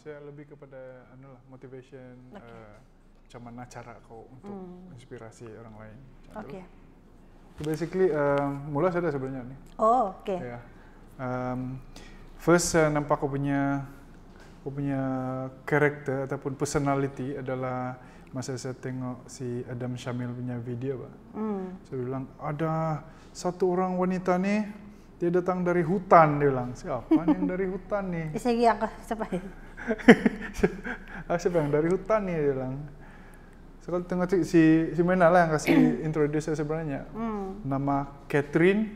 saya lebih kepada anu lah motivation okay. uh, eh, cuman cara kau untuk hmm. inspirasi orang lain nah, oke okay. basically uh, eh, mula saya ada sebenarnya nih oh oke okay. Ya. yeah. um, first uh, nampak kau punya aku punya karakter ataupun personality adalah masa saya tengok si Adam Syamil punya video pak. Mm. Saya bilang ada satu orang wanita nih, dia datang dari hutan dia bilang siapa yang dari hutan nih. Saya pergi siapa? aku ah, bilang dari hutan nih dia bilang Sekali tengok si si Mena lah yang kasih introduce saya sebenarnya. Hmm. Nama Catherine.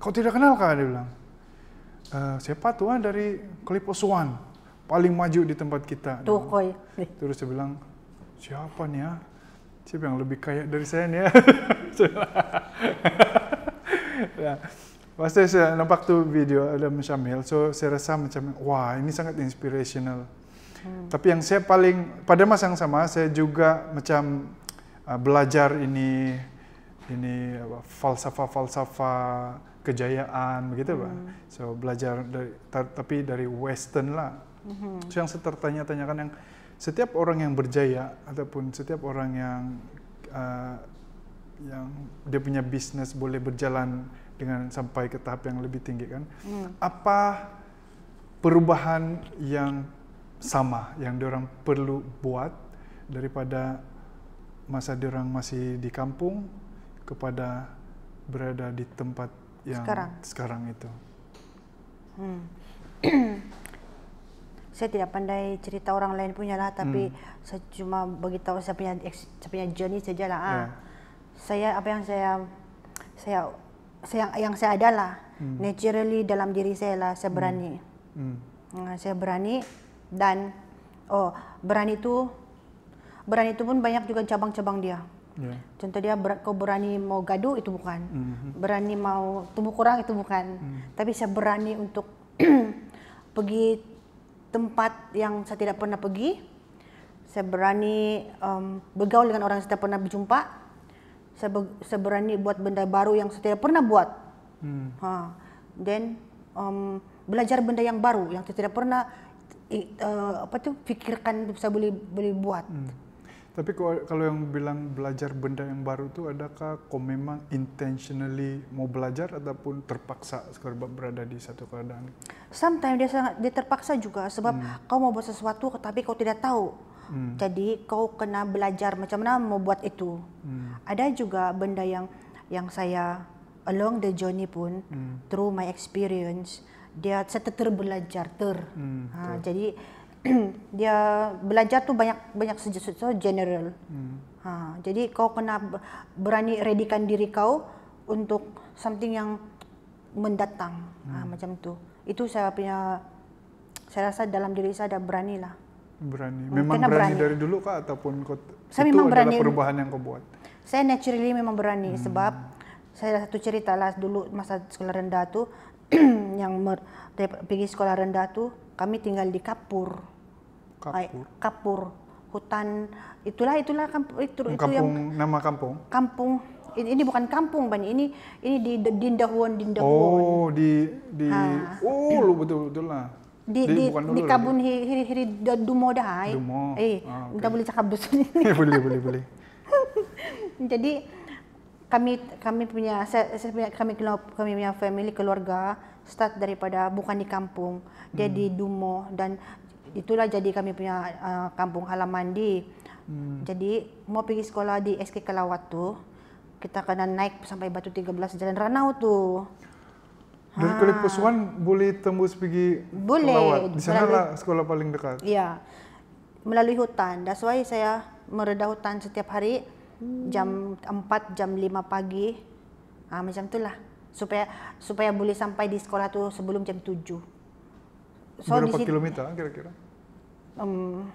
Kau tidak kenal kan Dia bilang. E, siapa tuan ah, dari Klip Paling maju di tempat kita. Tuh koi. Terus saya bilang, siapa nih ya? Siapa yang lebih kaya dari saya nih ya? nah, Pasti saya nampak tuh video Adam Syamil, so saya rasa macam, wah ini sangat inspirational. Hmm. Tapi yang saya paling, pada masa yang sama saya juga macam uh, belajar ini, ini falsafah-falsafah kejayaan begitu hmm. pak. So belajar dari, tapi dari Western lah. Hmm. So yang saya tertanya-tanyakan yang setiap orang yang berjaya ataupun setiap orang yang uh, yang dia punya bisnis boleh berjalan dengan sampai ke tahap yang lebih tinggi kan. Hmm. Apa perubahan yang sama yang orang perlu buat daripada masa orang masih di kampung kepada berada di tempat yang sekarang, sekarang itu. Hmm. saya tidak pandai cerita orang lain punya lah, tapi hmm. saya cuma beritahu saya punya saya punya journey lah Yeah. Ya. Saya apa yang saya saya yang yang saya adalah hmm. naturally dalam diri saya lah saya hmm. berani. Hmm. hmm. Saya berani dan oh berani itu berani itu pun banyak juga cabang-cabang dia. Yeah. Contoh dia ber, kau berani mau gaduh itu bukan. Hmm. Berani mau tumbuh kurang itu bukan. Hmm. Tapi saya berani untuk pergi tempat yang saya tidak pernah pergi. Saya berani um, bergaul dengan orang yang saya tidak pernah berjumpa. Hmm. saya, saya berani buat benda baru yang saya tidak pernah buat. Hmm. Ha. Then um, belajar benda yang baru yang saya tidak pernah uh, apa tuh pikirkan saya boleh boleh buat. Hmm. Tapi kalau yang bilang belajar benda yang baru itu adakah kau memang intentionally mau belajar ataupun terpaksa sebab berada di satu keadaan? Sometimes dia sangat dia terpaksa juga sebab hmm. kau mau buat sesuatu tapi kau tidak tahu Hmm. Jadi kau kena belajar macam mana membuat itu. Hmm. Ada juga benda yang yang saya along the journey pun hmm. through my experience dia saya ter belajar ter. Hmm, ha, jadi dia belajar tu banyak banyak so general. Hmm. Ha, jadi kau kena berani redikan diri kau untuk something yang mendatang. Hmm. Ha, macam tu. Itu saya punya saya rasa dalam diri saya ada beranilah. Berani. Memang berani, berani dari dulu kak ataupun kot, saya itu memang adalah berani. perubahan yang kau buat? Saya naturally memang berani hmm. sebab saya ada satu cerita lah dulu masa sekolah rendah tuh yang pergi sekolah rendah tuh kami tinggal di kapur. Kapur. Ay, kapur hutan itulah itulah kampung itu, kampung, itu yang nama kampung kampung ini, ini bukan kampung bani ini ini di Dindahuan Dindahuan oh di di ha. oh lu betul betul lah di di, di kabun hiri hiri, hiri dumo hai. Dumo. Eh, ah, boleh cakap dusun ini. Eh, boleh boleh boleh. Jadi kami kami punya saya, saya kami kami punya family keluarga start daripada bukan di kampung, jadi hmm. dumo dan itulah jadi kami punya ah, kampung halaman di. Hmm. Jadi mau pergi sekolah di SK Kelawat tu kita kena naik sampai Batu 13 Jalan Ranau tu. Dari ha. Kalipusuan ah. boleh tembus pergi boleh. Di sana melalui, lah sekolah paling dekat. Ya. Melalui hutan. That's why saya meredah hutan setiap hari hmm. jam 4 jam 5 pagi. Ha, ah, macam itulah. Supaya supaya boleh sampai di sekolah tu sebelum jam 7. So, Berapa sini, kilometer kira-kira? Um,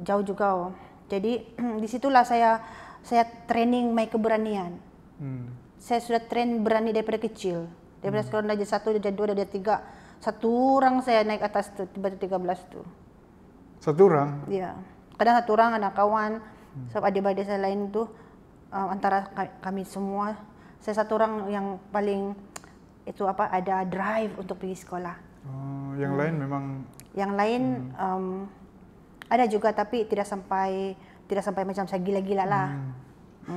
jauh juga. Oh. Jadi disitulah saya saya training my keberanian. Hmm saya sudah tren berani daripada kecil. Daripada hmm. sekolah darjah satu, darjah dua, darjah tiga. Satu orang saya naik atas tuh, tiba tiga belas tuh. Satu orang? Iya. Kadang satu orang ada kawan, hmm. sebab adik-adik saya lain tuh uh, um, antara kami semua. Saya satu orang yang paling itu apa ada drive untuk pergi sekolah. Oh, yang hmm. lain memang. Yang lain hmm. um, ada juga tapi tidak sampai tidak sampai macam saya gila-gila lah. Hmm.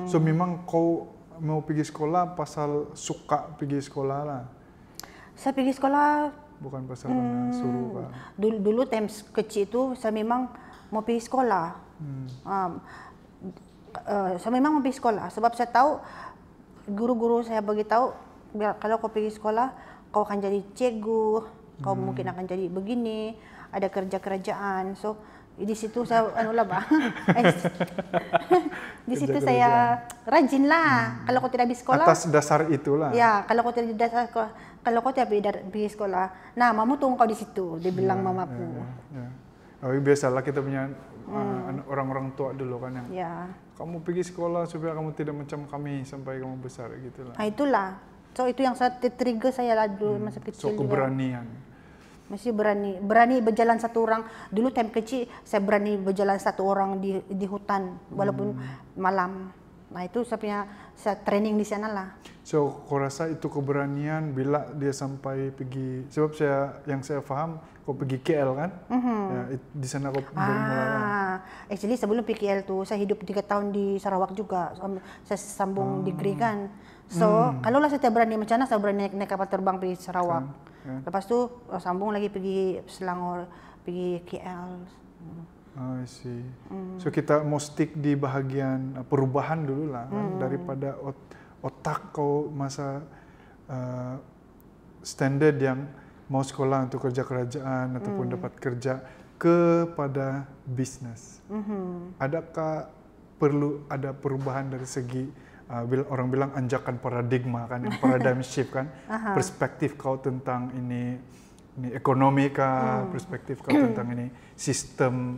Hmm. So memang kau mau pergi sekolah pasal suka pergi sekolah lah. Saya pergi sekolah bukan pasal hmm, suruh pak. Dulu dulu times kecil itu saya memang mau pergi sekolah. Hmm. Um, uh, saya memang mau pergi sekolah sebab saya tahu guru-guru saya bagi tahu kalau kau pergi sekolah kau akan jadi ceguh, kau hmm. mungkin akan jadi begini, ada kerja kerajaan. So di situ saya anu lah bah. Eh, di situ saya rajin lah. Hmm. Kalau kau tidak di sekolah atas dasar itulah. Ya, kalau kau tidak dasar kalau kau tidak di sekolah. Nah, mamu tunggu kau di situ, dia bilang mama ya, mamaku. yeah, yeah, ya. Oh, biasalah kita punya ah, hmm. orang-orang hmm. tua dulu kan yang ya. kamu pergi sekolah supaya kamu tidak macam kami sampai kamu besar gitulah Nah, itulah. So itu yang saya trigger saya lah dulu hmm. masa kecil. So keberanian. Juga masih berani berani berjalan satu orang dulu time kecil saya berani berjalan satu orang di di hutan walaupun hmm. malam nah itu saya punya saya training di sana lah so kau rasa itu keberanian bila dia sampai pergi sebab saya yang saya faham kau pergi KL kan mm-hmm. ya, di sana kau kan? ah, melawan actually sebelum pergi tuh saya hidup tiga tahun di Sarawak juga saya sambung hmm. degree kan So, hmm. kalau lah saya berani macam mana saya berani naik, naik kapal terbang pergi Sarawak. Hmm. Hmm. Lepas tu uh, sambung lagi pergi Selangor, pergi KL. Oh, I see. Hmm. So kita mau stick di bahagian uh, perubahan dulu lah kan, hmm. daripada ot otak kau masa uh, standard yang mau sekolah untuk kerja kerajaan ataupun hmm. dapat kerja kepada bisnis. Hmm. Adakah perlu ada perubahan dari segi uh, orang bilang anjakan paradigma kan, paradigm shift kan, uh-huh. perspektif kau tentang ini ini ekonomi kah, hmm. perspektif kau tentang ini sistem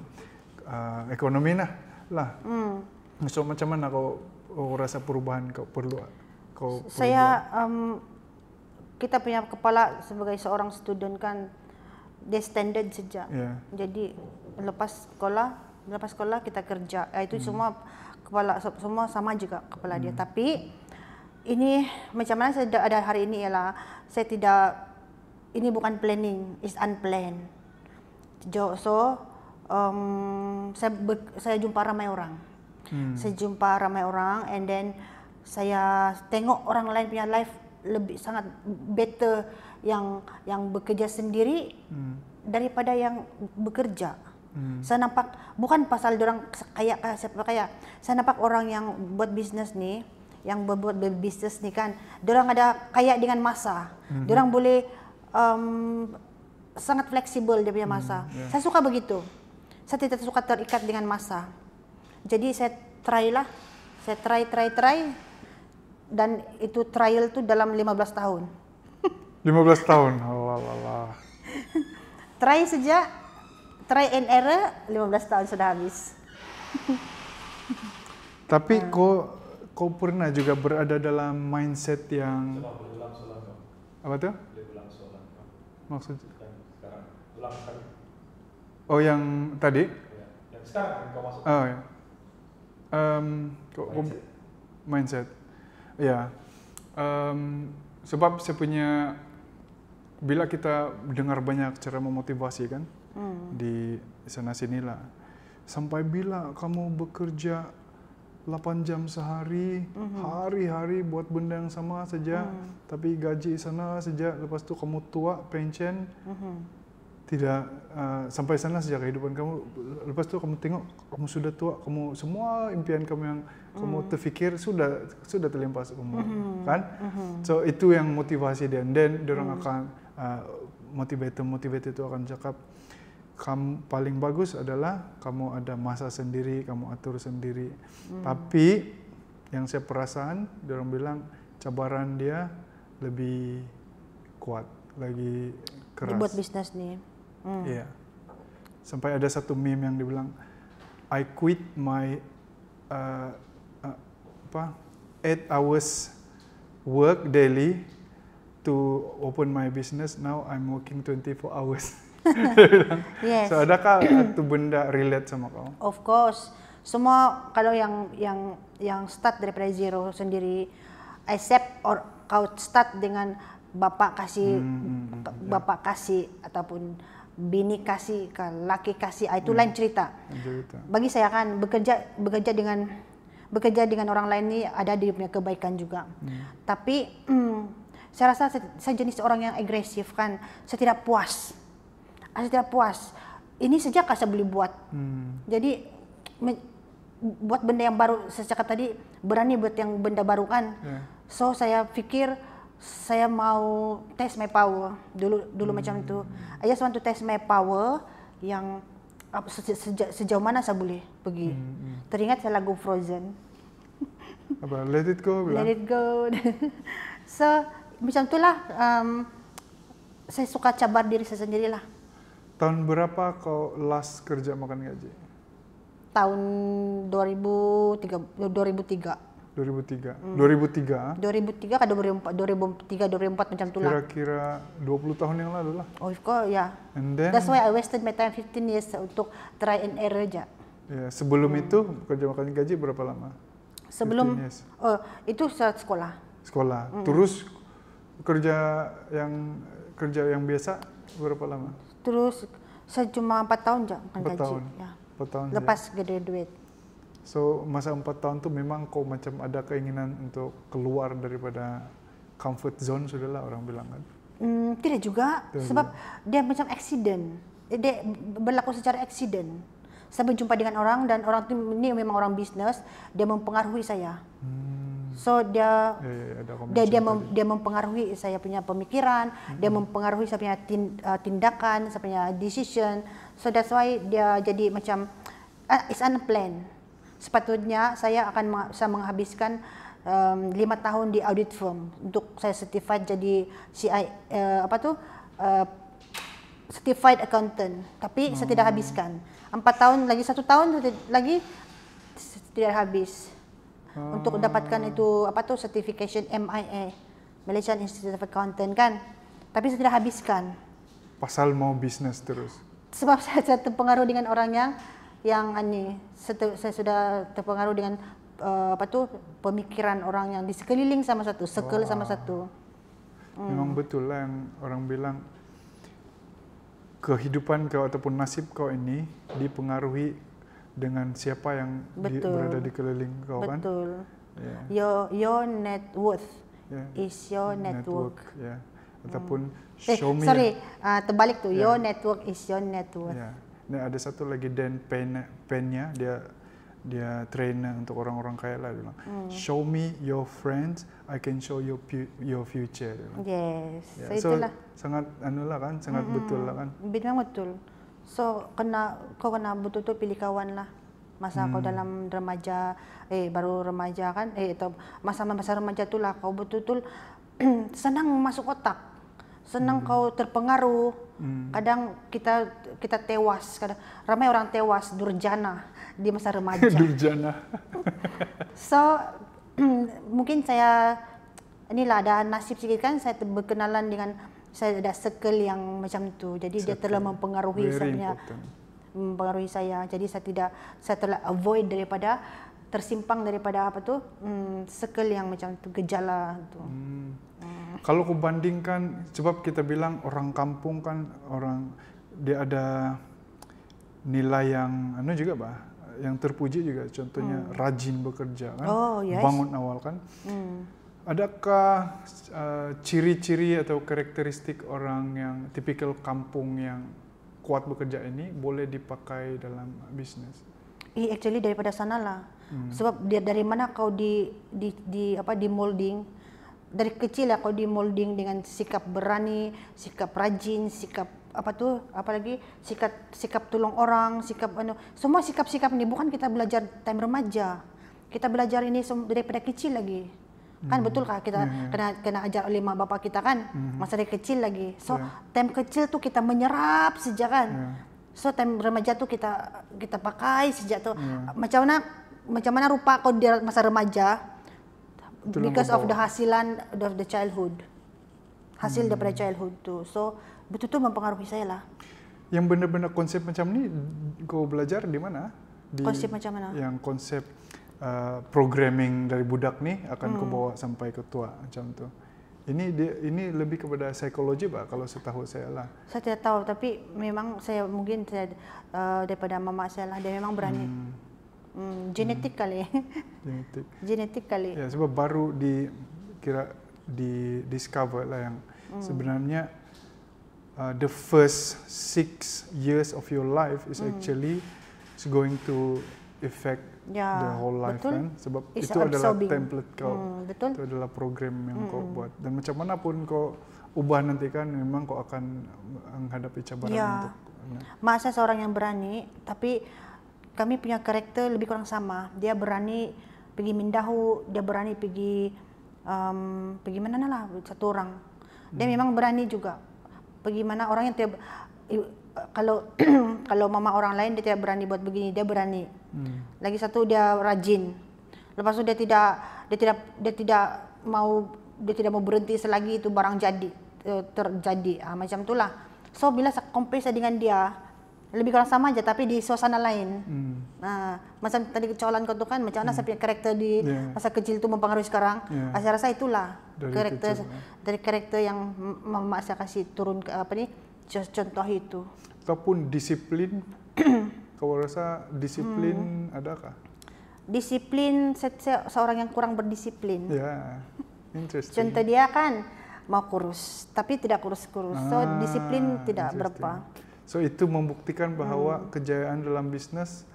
uh, ekonomi nah lah. Hmm. So macam mana kau, kau rasa perubahan kau perlu kau Saya perlu um, kita punya kepala sebagai seorang student kan dia standard saja. Yeah. Jadi lepas sekolah, lepas sekolah kita kerja. Ah, itu hmm. semua kepala semua sama juga kepala hmm. dia tapi ini macam mana saya ada hari ini ialah saya tidak ini bukan planning is unplanned so um, saya ber, saya jumpa ramai orang hmm. saya jumpa ramai orang and then saya tengok orang lain punya life lebih sangat better yang yang bekerja sendiri hmm. daripada yang bekerja Hmm. Saya nampak bukan pasal orang kayak siapa kayak. Saya nampak orang yang buat bisnis nih, yang buat bisnis nih kan, orang ada kayak dengan masa. Hmm. Orang boleh um, sangat fleksibel dia punya hmm, masa. Hmm. Ya. Yeah. Saya suka begitu. Saya tidak suka terikat dengan masa. Jadi saya try lah, saya try try try dan itu trial tuh dalam 15 tahun. 15 tahun. Oh, Allah Allah. try saja try and error 15 tahun sudah habis. Tapi hmm. kok kok pernah juga berada dalam mindset yang apa tuh? Maksud? Oh yang tadi? Yang sekarang kau masuk. Oh ya. Um, kok, mindset. mindset. Ya. Yeah. Um, sebab saya punya bila kita dengar banyak cara memotivasi kan, hmm. di sana sinilah. Sampai bila kamu bekerja 8 jam sehari, mm-hmm. hari-hari buat benda yang sama saja, mm. tapi gaji sana saja, lepas itu kamu tua, pension mm-hmm. tidak uh, sampai sana saja kehidupan kamu. Lepas itu kamu tengok, kamu sudah tua, kamu semua impian kamu yang mm. kamu hmm. terfikir sudah sudah terlimpas umur, mm-hmm. kan? Mm-hmm. So itu yang motivasi dan dan orang hmm. akan uh, eh, motivator motivator itu akan cakap kamu paling bagus adalah kamu ada masa sendiri, kamu atur sendiri. Hmm. Tapi yang saya perasaan, orang bilang cabaran dia lebih kuat, lagi keras. Dibuat bisnis nih. Hmm. Iya. Hmm. Yeah. Sampai ada satu meme yang dibilang, I quit my uh, uh, apa eight hours work daily to open my business. Now I'm working 24 hours. yes. So adakah satu benda relate sama kamu? Of course. Semua kalau yang yang yang start dari zero sendiri accept or kau start dengan bapak kasih hmm, hmm, hmm bapak yeah. kasih ataupun bini kasih ke laki kasih ah, itu yeah. lain hmm. cerita. cerita. Bagi saya kan bekerja bekerja dengan bekerja dengan orang lain ini ada di punya kebaikan juga. Hmm. Tapi saya rasa saya, saya jenis orang yang agresif kan, saya tidak puas hasilnya puas. Ini sejak saya beli buat. Hmm. Jadi buat benda yang baru sejak tadi berani buat yang benda baru kan. Yeah. So saya pikir saya mau tes my power dulu dulu hmm. macam itu. Ayah just want to test my power yang se, se se sejauh mana saya boleh pergi. Hmm, hmm. Teringat saya lagu Frozen. Apa Let It Go bilang. Let It Go. so macam itulah um, saya suka cabar diri saya sendirilah. Tahun berapa kau last kerja makan gaji? Tahun 2003 2003. 2003. Hmm. 2003. 2003 ah? ke 2004, 2003 2004 macam tu lah. Kira-kira 20 tahun yang lalu lah. Oh, of course, ya. Yeah. And then That's why I wasted my time 15 years untuk try and error aja. yeah. sebelum hmm. itu kerja makan gaji berapa lama? Sebelum oh, itu saat sekolah. Sekolah. Hmm. Terus kerja yang kerja yang biasa berapa lama? Terus saya cuma empat tahun aja kan gaji. Tahun. Ya. empat tahun. Ya. Lepas ya. graduate. So masa empat tahun tuh memang kok macam ada keinginan untuk keluar daripada comfort zone sudah lah orang bilang kan. Hmm, tidak juga tidak sebab juga. dia macam accident. Eh, dia berlaku secara accident. Saya berjumpa dengan orang dan orang itu ini memang orang bisnis, dia mempengaruhi saya. Hmm So dia yeah, iya, iya, yeah, dia dia, mem, dia mempengaruhi saya punya pemikiran, hmm dia mempengaruhi saya punya eh, tindakan, saya punya decision. So that's why dia jadi macam uh, it's unplanned. Sepatutnya saya akan saya menghabiskan um, lima tahun di audit firm untuk saya certified jadi CI uh, eh, apa tuh uh, certified accountant. Tapi hmm. saya tidak hmm. habiskan. Empat tahun lagi satu tahun lagi tidak habis. hmm. untuk dapatkan itu apa tu certification MIA Malaysian Institute of Accountant kan. Tapi saya tidak habiskan. Pasal mau bisnes terus. Sebab saya, saya terpengaruh dengan orang yang yang ini saya, saya sudah terpengaruh dengan uh, apa tu pemikiran orang yang di sekeliling sama satu, sekel sama satu. Hmm. Memang betul lah yang orang bilang kehidupan kau ataupun nasib kau ini dipengaruhi dengan siapa yang Di, berada di keliling kau kan? Betul. Yeah. Your your net worth yeah. is your network. network. Yeah. Hmm. Ataupun hmm. show eh, me. Sorry, uh, terbalik tuh. Yeah. Your network is your net worth. Yeah. Nah, ada satu lagi Dan Pen Pennya dia dia trainer untuk orang-orang kaya lah bilang hmm. show me your friends I can show you your future yes yeah. so, so itulah sangat anu lah kan sangat -hmm. betul lah kan betul betul So kena kau kena betul-betul pilih kawan lah masa hmm. kau dalam remaja eh baru remaja kan eh atau masa-masa remaja itulah kau betul-betul senang masuk otak senang hmm. kau terpengaruh hmm. kadang kita kita tewas kadang ramai orang tewas durjana di masa remaja durjana so mungkin saya inilah ada nasib sedikit kan saya berkenalan dengan saya ada circle yang macam tu jadi circle. dia telah mempengaruhi saya mempengaruhi saya jadi saya tidak saya telah avoid daripada tersimpang daripada apa tu hmm, circle yang macam tu gejala tu hmm. Hmm. kalau aku bandingkan sebab kita bilang orang kampung kan orang dia ada nilai yang anu juga bah yang terpuji juga contohnya hmm. rajin bekerja kan oh, yes. bangun awal kan hmm Adakah eh, ciri-ciri atau karakteristik orang yang tipikal kampung yang kuat bekerja ini boleh dipakai dalam bisnis? Eh, iya, actually daripada sanalah. Hmm. Sebab dari mana kau di di, di apa di molding dari kecil ya kau di molding dengan sikap berani, sikap rajin, sikap apa tuh apalagi sikap sikap tolong orang, sikap anu semua sikap-sikap ini bukan kita belajar time remaja. Kita belajar ini daripada kecil lagi kan hmm. betul kah kita hmm. kena kena ajar oleh mak bapak kita kan hmm. masa dia kecil lagi so yeah. time kecil tuh kita menyerap sejak kan yeah. so time remaja tuh kita kita pakai sejak tuh yeah. macam mana macam mana rupa kau di masa remaja Itulah because of the hasilan of the childhood hasil hmm. daripada childhood tuh so betul tuh mempengaruhi saya lah yang benar-benar konsep macam ini kau belajar di mana di konsep macam mana yang konsep uh, programming dari budak nih akan hmm. kubawa sampai ke tua macam tu. Ini dia ini lebih kepada psikologi pak kalau setahu saya lah. Saya tidak tahu tapi memang saya mungkin saya, uh, daripada mama saya lah dia memang berani. Hmm. Hmm, genetik hmm. kali. Genetik. genetik kali. Ya sebab baru di kira di discover lah yang hmm. sebenarnya uh, the first six years of your life is hmm. actually hmm. is going to affect ya, the whole life betul. kan sebab It's itu absorbing. adalah template kau hmm, betul. itu adalah program yang hmm. kau buat dan macam mana pun kau ubah nanti kan memang kau akan menghadapi cabaran ya. untuk ya. masa seorang yang berani tapi kami punya karakter lebih kurang sama dia berani pergi mindahu dia berani pergi um, pergi mana lah satu orang dia hmm. memang berani juga bagaimana orang yang tiap kalau kalau mama orang lain dia tidak berani buat begini dia berani hmm. lagi satu dia rajin lepas itu dia tidak dia tidak dia tidak mau dia tidak mau berhenti selagi itu barang jadi eh, terjadi ha, macam itulah so bila saya compare dengan dia lebih kurang sama aja tapi di suasana lain hmm. nah, macam tadi kecolan kau tu kan macam mana hmm. saya karakter di yeah. masa kecil tu mempengaruhi sekarang yeah. Ah, saya rasa itulah dari karakter kecil, dari karakter yang mama saya kasih turun apa ni. contoh itu ataupun disiplin kau rasa disiplin hmm. adakah disiplin se se seorang yang kurang berdisiplin ya yeah. interesting contoh dia kan mau kurus tapi tidak kurus-kurus ah, so disiplin tidak berapa so itu membuktikan bahwa hmm. kejayaan dalam bisnis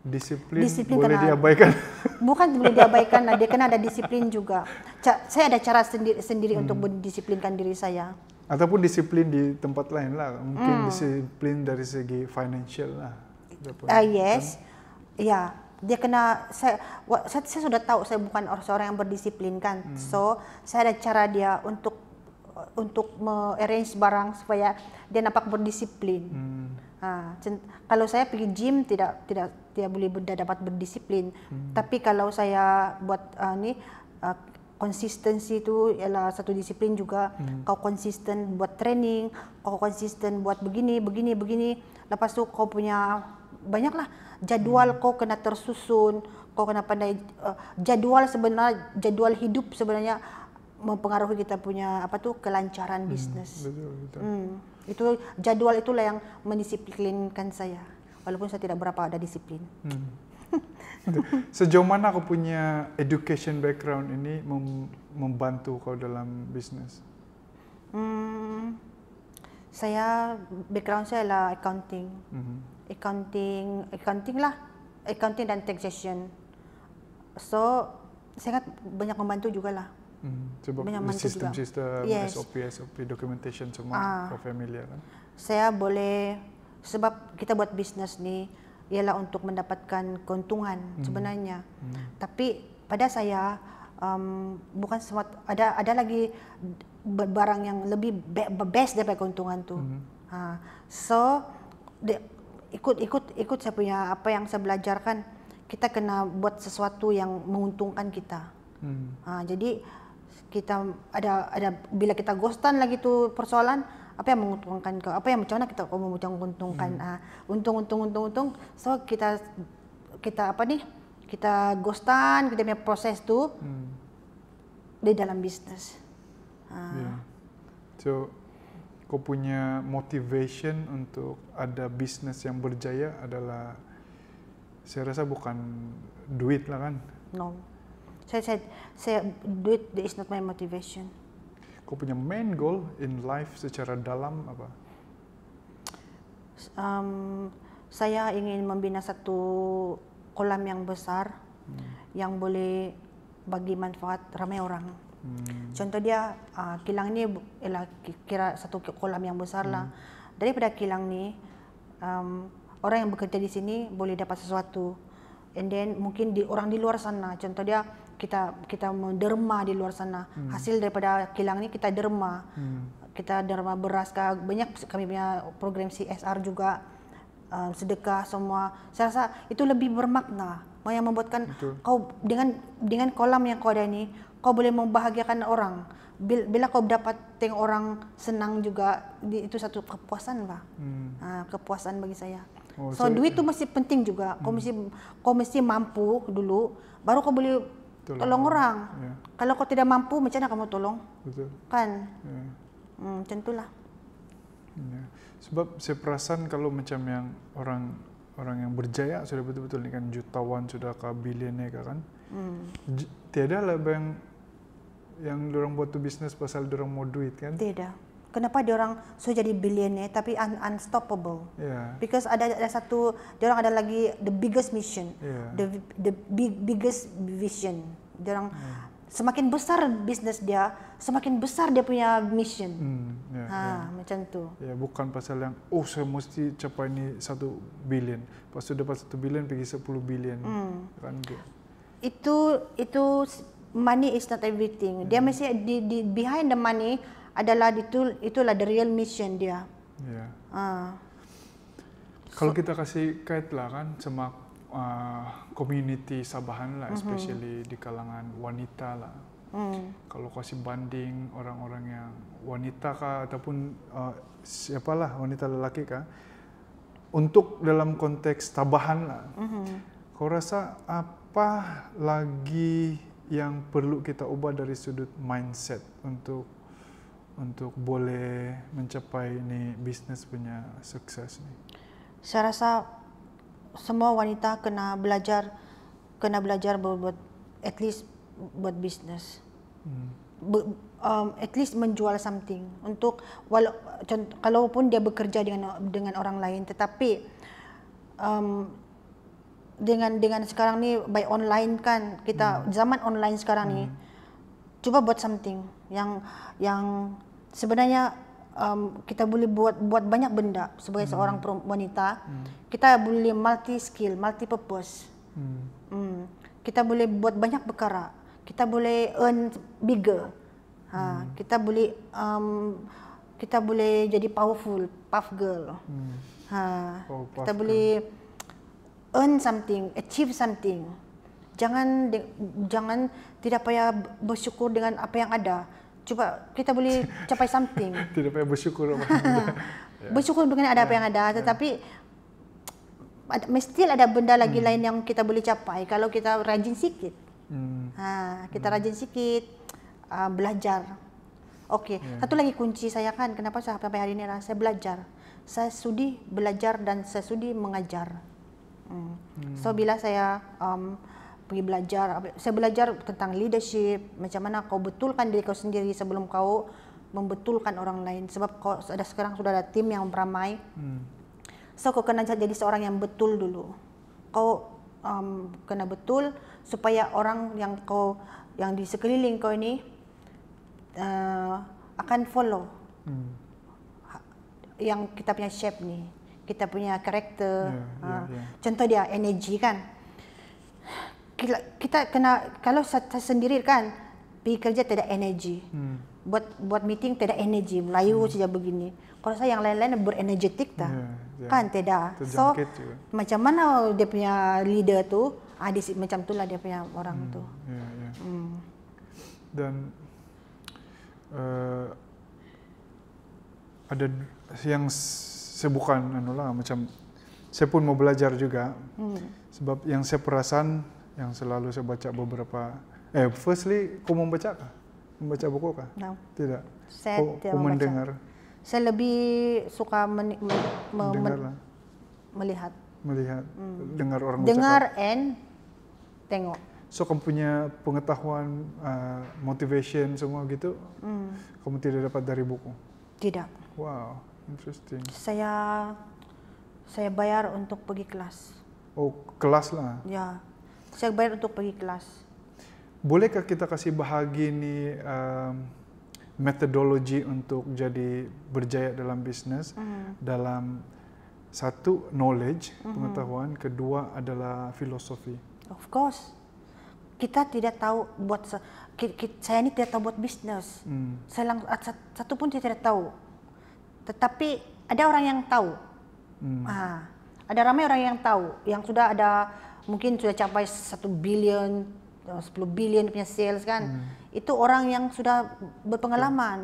disiplin, disiplin boleh karena, diabaikan. Bukan boleh diabaikan, nah, dia kena ada disiplin juga. Ca saya ada cara sendiri, sendiri hmm. untuk mendisiplinkan diri saya ataupun disiplin di tempat lain lah mungkin hmm. disiplin dari segi financial lah uh, yes kan? ya dia kena saya, saya saya sudah tahu saya bukan orang seorang yang berdisiplin kan hmm. so saya ada cara dia untuk untuk arrange barang supaya dia nampak berdisiplin hmm. ah, kalau saya pergi gym tidak tidak tidak boleh benda dapat berdisiplin Hmm. tapi kalau saya buat uh, ni konsistensi itu ialah satu disiplin juga. Hmm. Kau konsisten buat training, kau konsisten buat begini, begini, begini. Lepas tu kau punya banyaklah jadwal hmm. kau kena tersusun, kau kena pandai uh, eh, jadwal sebenarnya jadwal hidup sebenarnya mempengaruhi kita punya apa tu kelancaran hmm. Betul betul. Hmm. Itu jadwal itulah yang mendisiplinkan saya. Walaupun saya tidak berapa ada disiplin. Hmm. Sejauh mana aku punya education background ini mem membantu kau dalam bisnis? Hmm, saya background saya adalah accounting, mm -hmm. accounting, accounting lah, accounting dan taxation. So saya kan banyak membantu juga lah. Hmm, sebab banyak sistem, Sistem, yes. SOP, SOP, documentation semua uh, familiar kan? Saya boleh sebab kita buat bisnis nih ialah untuk mendapatkan keuntungan hmm. sebenarnya. Hmm. Tapi pada saya um, bukan semua ada ada lagi barang yang lebih be, best daripada keuntungan tu. Hmm. So de, ikut ikut ikut saya punya apa yang saya belajarkan kita kena buat sesuatu yang menguntungkan kita. Hmm. Ha, jadi kita ada ada bila kita ghostan lagi tu persoalan apa yang menguntungkan kau apa yang mencoba kita menguntungkan hmm. uh, untung untung untung untung so kita kita apa nih kita ghostan kita punya proses tuh hmm. di dalam bisnis uh. Ah. yeah. so kau punya motivation untuk ada bisnis yang berjaya adalah saya rasa bukan duit lah kan no saya saya, saya duit is not my motivation kau punya main goal in life secara dalam apa? Um, saya ingin membina satu kolam yang besar hmm. yang boleh bagi manfaat ramai orang. Hmm. Contoh dia uh, kilang ini ialah kira satu kolam yang besar hmm. lah. Daripada kilang ni um, orang yang bekerja di sini boleh dapat sesuatu. And then mungkin di orang di luar sana contoh dia kita kita derma di luar sana hmm. hasil daripada kilang ini kita derma hmm. kita derma beras banyak kami punya program CSR juga uh, sedekah semua saya rasa itu lebih bermakna yang membuatkan Betul. kau dengan dengan kolam yang kau ada ini kau boleh membahagiakan orang bila kau dapat tengok orang senang juga itu satu kepuasan lah hmm. nah, kepuasan bagi saya oh, so, so duit itu masih hmm. penting juga hmm. kau mesti kau mesti mampu dulu baru kau boleh tolong, tolong orang. Ya. Kalau kau tidak mampu, macam mana kamu tolong? Betul. Kan? Ya. Hmm, macam itulah. Ya. Sebab saya perasan kalau macam yang orang orang yang berjaya sudah betul-betul ini kan jutawan sudah ke kan. Hmm. J- tiada lah yang yang orang buat tu bisnes pasal orang mau duit kan? Tidak. kenapa dia orang so jadi billionaire tapi un- unstoppable yeah. because ada ada satu dia orang ada lagi the biggest mission yeah. the the big, biggest vision dia orang mm. semakin besar bisnes dia semakin besar dia punya mission mm. yeah, ha yeah. macam tu ya yeah, bukan pasal yang oh saya mesti capai ni 1 billion. lepas tu dapat 1 billion pergi 10 billion mm. kan itu itu money is not everything dia mm. mesti di, di behind the money adalah itu itulah the real mission dia. Yeah. Ya. Uh. Kalau so, kita kasih kait lah kan sama uh, community Sabahan lah, mm -hmm. especially di kalangan wanita lah. Mm. Kalau kasih banding orang-orang yang wanita kah ataupun uh, siapalah wanita lelaki kah, untuk dalam konteks tabahan lah, mm -hmm. kau rasa apa lagi yang perlu kita ubah dari sudut mindset untuk untuk boleh mencapai ini bisnis punya sukses nih? Saya rasa semua wanita kena belajar kena belajar buat, at least buat bisnis. Hmm. um, at least menjual something untuk walau contoh, kalaupun dia bekerja dengan dengan orang lain tetapi um, dengan dengan sekarang ni by online kan kita hmm. zaman online sekarang hmm. ni cuba buat something yang yang sebenarnya um, kita boleh buat buat banyak benda sebagai hmm. seorang wanita. Hmm. Kita boleh multi skill, multi purpose. Hmm. Hmm. Kita boleh buat banyak perkara. Kita boleh earn bigger. Ha, hmm. kita boleh um, kita boleh jadi powerful, puff girl. Hmm. Ha, oh, puff kita girl. boleh earn something, achieve something. Jangan jangan tidak payah bersyukur dengan apa yang ada. coba kita boleh capai something. Tidak payah bersyukur. Ya. bersyukur dengan ada apa yang ada, ya. tetapi ada, mesti ada benda lagi hmm. lain yang kita boleh capai kalau kita rajin sikit. Hmm. Ha, kita hmm. rajin sikit uh, belajar. Okey, yeah. satu lagi kunci saya kan kenapa saya sampai hari ini saya belajar. Saya sudi belajar dan saya sudi mengajar. Hmm. Hmm. So bila saya um, pergi belajar saya belajar tentang leadership macam mana kau betulkan diri kau sendiri sebelum kau membetulkan orang lain sebab kau ada sekarang sudah ada tim yang ramai hmm. so kau kena jadi seorang yang betul dulu kau um, kena betul supaya orang yang kau yang di sekeliling kau ini uh, akan follow hmm. yang kita punya shape nih kita punya karakter yeah, yeah, uh, yeah. contoh dia energi kan kita kena kalau saya sendiri kan pergi kerja tidak energi. Hmm. Buat buat meeting tidak energi, melayu hmm. saja begini. Kalau saya yang lain-lain berenergetik tak? Yeah, yeah. Ya. Kan tidak. So juga. macam mana dia punya leader tu? Ah, macam itulah dia punya orang hmm. tu. Yeah, yeah. Hmm. Dan uh, ada yang sebukan bukan anu lah macam saya pun mau belajar juga. Hmm. Sebab yang saya perasan yang selalu saya baca beberapa eh firstly kau membaca kah? Membaca buku kah? No. Tidak. Saya kau, tidak kau mendengar. Saya lebih suka men, me, me, men, melihat. Melihat. Hmm. Dengar orang Dengar bercakap. and tengok. So kamu punya pengetahuan, uh, motivation semua gitu, hmm. kamu tidak dapat dari buku? Tidak. Wow, interesting. Saya saya bayar untuk pergi kelas. Oh, kelas lah? Ya saya bayar untuk pergi kelas bolehkah kita kasih bahagi ini um, metodologi untuk jadi berjaya dalam bisnis mm. dalam satu knowledge mm-hmm. pengetahuan kedua adalah filosofi of course kita tidak tahu buat saya ini tidak tahu buat bisnis mm. saya lang, satu pun saya tidak tahu tetapi ada orang yang tahu mm. ah, ada ramai orang yang tahu yang sudah ada mungkin sudah capai satu billion 10 eh, billion punya sales kan hmm. itu orang yang sudah berpengalaman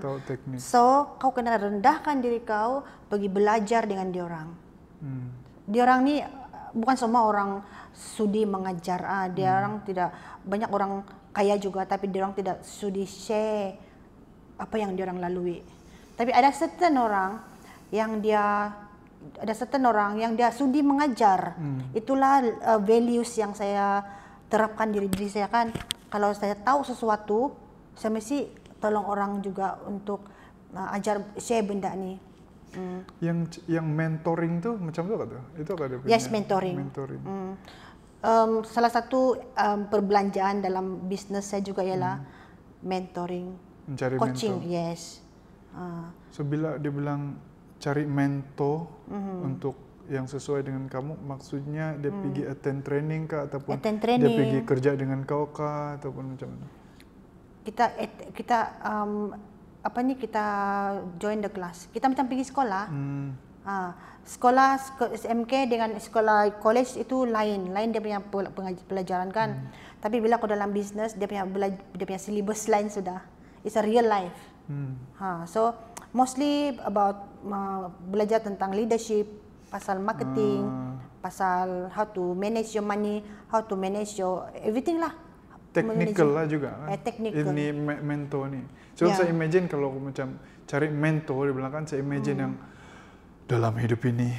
so kau kena rendahkan diri kau pergi belajar dengan dia orang. hmm. orang ni bukan semua orang sudi mengajar ah hmm. orang hmm. tidak banyak orang kaya juga tapi dia orang tidak sudi share apa yang dia orang lalui tapi ada certain orang yang dia ada certain orang yang dia sudi mengajar. Hmm. Itulah uh, values yang saya terapkan diri diri saya kan. Kalau saya tahu sesuatu, saya mesti tolong orang juga untuk uh, ajar saya benda ini Hmm. Yang yang mentoring tuh macam apa tuh? Itu apa dia punya? Yes, mentoring. mentoring. Hmm. Um, salah satu um, perbelanjaan dalam bisnis saya juga ialah hmm. mentoring. Mencari coaching, mentor. yes. Uh. So bila dia bilang cari mentor mm-hmm. untuk yang sesuai dengan kamu maksudnya dia mm. pergi attend training kah ataupun training. dia pergi kerja dengan kau kah ataupun macam mana kita kita um, apa ni kita join the class kita macam pergi sekolah mm. ha, sekolah SMK dengan sekolah college itu lain lain dia punya pelajaran kan mm. tapi bila kau dalam business dia punya dia punya syllabus lain sudah it's a real life mm. ha so mostly about uh, belajar tentang leadership, pasal marketing, hmm. pasal how to manage your money, how to manage your everything lah. Technical lah juga kan. Eh, technical. Ini mentor nih. So yeah. saya imagine kalau aku macam cari mentor di belakang saya imagine hmm. yang dalam hidup ini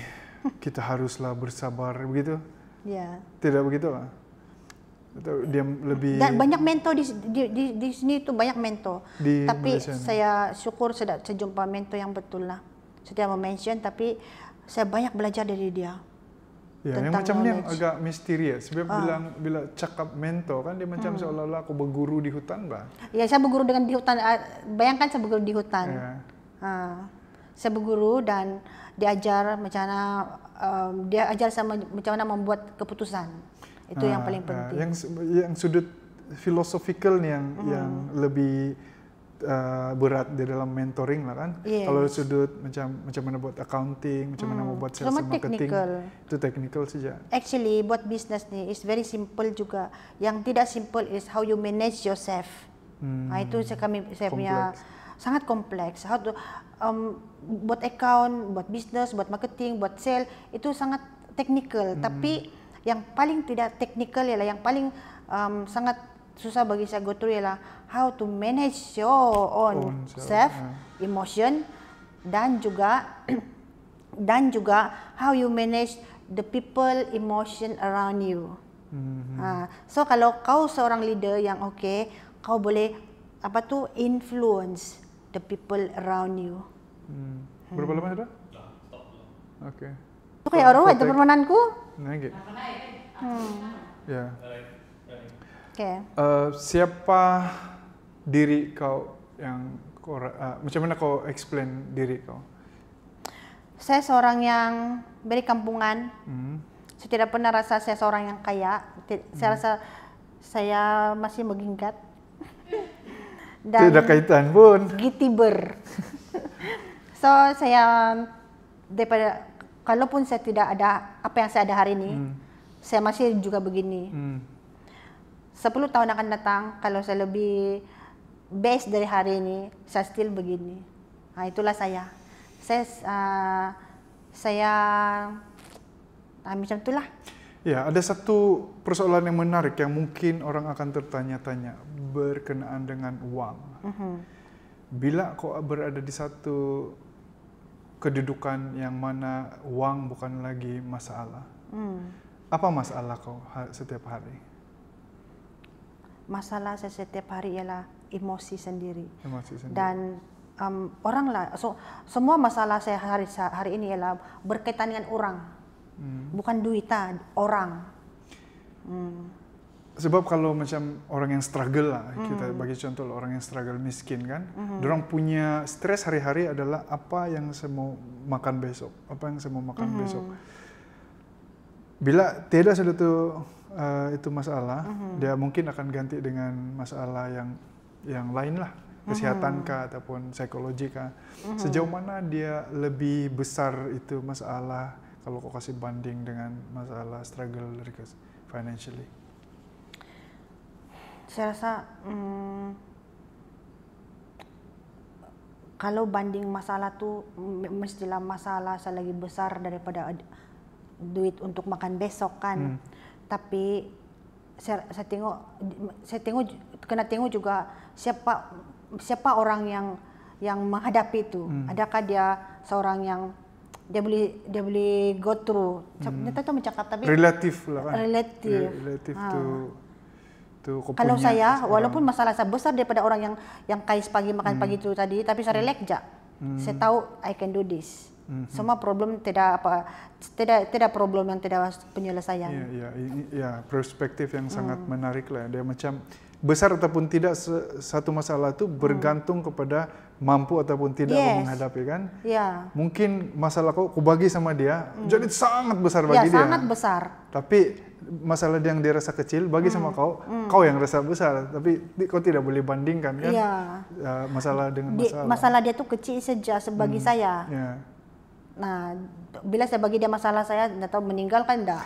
kita haruslah bersabar begitu. Ya. Yeah. Tidak begitu lah dia lebih dan banyak mentor di di, di, di sini itu banyak mentor di tapi Malaysia. saya syukur saya sejumpa mentor yang betul lah saya tidak mention tapi saya banyak belajar dari dia ya, yang macam ini agak misterius ya. sebab ah. bilang bila cakap mentor kan dia macam hmm. seolah-olah aku berguru di hutan bah ya saya berguru dengan di hutan ah, bayangkan saya berguru di hutan ya. ah. saya berguru dan diajar macam mana um, dia ajar saya macam mana membuat keputusan itu uh, yang paling ah, ah, penting uh, yang yang sudut filosofikal nih yang hmm. yang lebih uh, berat di dalam mentoring lah kan. Yes. Kalau sudut macam macam mana buat accounting, macam hmm. mana buat sales Cuma marketing technical. itu technical saja. Actually buat bisnis nih is very simple juga. Yang tidak simple is how you manage yourself. Hmm. Nah, itu saya kami saya punya sangat kompleks. How to, um, buat account, buat bisnis, buat marketing, buat sales itu sangat technical hmm. tapi yang paling tidak teknikal ialah yang paling um, sangat susah bagi saya go through ialah how to manage your own self emotion dan juga dan juga how you manage the people emotion around you. Mm-hmm. Ha, so kalau kau seorang leader yang okay, kau boleh apa tu influence the people around you. Hmm. Berapa lama sudah? Lah. Okay. Okay, orang itu permainanku. Nage. Gitu. Hmm. Ya. Okay. Uh, eh, siapa diri kau yang kau, uh, macam mana kau explain diri kau? Saya seorang yang dari kampungan. Hmm. Saya tidak pernah rasa saya seorang yang kaya. Saya hmm. rasa saya masih menggingkat. Dan tidak kaitan pun. Gitiber. so saya daripada kalaupun saya tidak ada apa yang saya ada hari ini, hmm. saya masih juga begini. Hmm. 10 tahun akan datang kalau saya lebih best dari hari ini, saya still begini. Nah, itulah saya. Saya uh, saya nah, macam itulah. Ya, ada satu persoalan yang menarik yang mungkin orang akan tertanya-tanya berkenaan dengan uang. Mm -hmm. Bila kau berada di satu kedudukan yang mana uang bukan lagi masalah. Hmm. Apa masalah kau setiap hari? Masalah saya setiap hari ialah emosi sendiri. Emosi sendiri. Dan um, orang lah, so, semua masalah saya hari hari ini ialah berkaitan dengan orang, hmm. bukan duita orang. Hmm sebab kalau macam orang yang struggle lah mm. kita bagi contoh orang yang struggle miskin kan mm. orang punya stres hari-hari adalah apa yang saya mau makan besok apa yang saya mau makan mm. besok bila tidak sudah itu uh, eh, itu masalah mm. dia mungkin akan ganti dengan masalah yang yang lain lah hmm. kesehatan kah ataupun psikologi kah mm. sejauh mana dia lebih besar itu masalah kalau kau kasih banding dengan masalah struggle dari financially saya rasa hmm, kalau banding masalah tu mestilah masalah saya lagi besar daripada duit untuk makan besok kan. Hmm. Tapi saya, saya tengok saya tengok kena tengok juga siapa siapa orang yang yang menghadapi itu. Hmm. Adakah dia seorang yang dia boleh dia boleh go through. Hmm. Nyata tu mencakap tapi relatif lah kan. Relatif. Relatif ha. Ah. to itu kalau saya walaupun masalah saya besar daripada orang yang yang kais pagi makan hmm. pagi itu tadi tapi saya hmm. relax aja hmm. saya tahu I can do this hmm. semua problem tidak apa tidak tidak problem yang tidak penyelesaian ya ya, ini, ya perspektif yang sangat hmm. menarik lah dia macam besar ataupun tidak satu masalah itu hmm. bergantung hmm. kepada mampu ataupun tidak yes. menghadapi kan? Yeah. Mungkin masalah kau kubagi sama dia mm. jadi sangat besar ya, bagi yeah, dia. sangat besar. Tapi masalah yang dia rasa kecil bagi mm. sama hmm. kau, mm. kau yang rasa besar. Tapi kau tidak boleh bandingkan kan? Yeah. Uh, ya, masalah dengan masalah. Di, masalah dia tuh kecil saja sebagai mm. saya. Yeah. Nah, bila saya bagi dia masalah saya, tidak tahu meninggal kan enggak.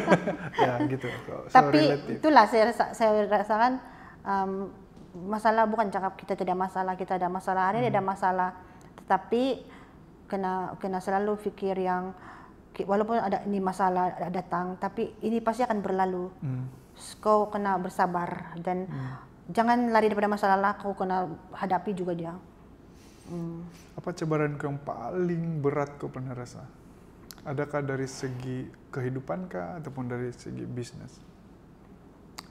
ya, gitu. So, Tapi relative. itulah saya rasa, saya rasakan um, masalah bukan cakap kita tidak masalah kita ada masalah hari hmm. ada masalah tetapi kena kena selalu fikir yang walaupun ada ini masalah datang tapi ini pasti akan berlalu hmm. kau kena bersabar dan hmm. jangan lari daripada masalah kau kena hadapi juga dia hmm. apa kau yang paling berat kau pernah rasa adakah dari segi kehidupan kah ataupun dari segi bisnis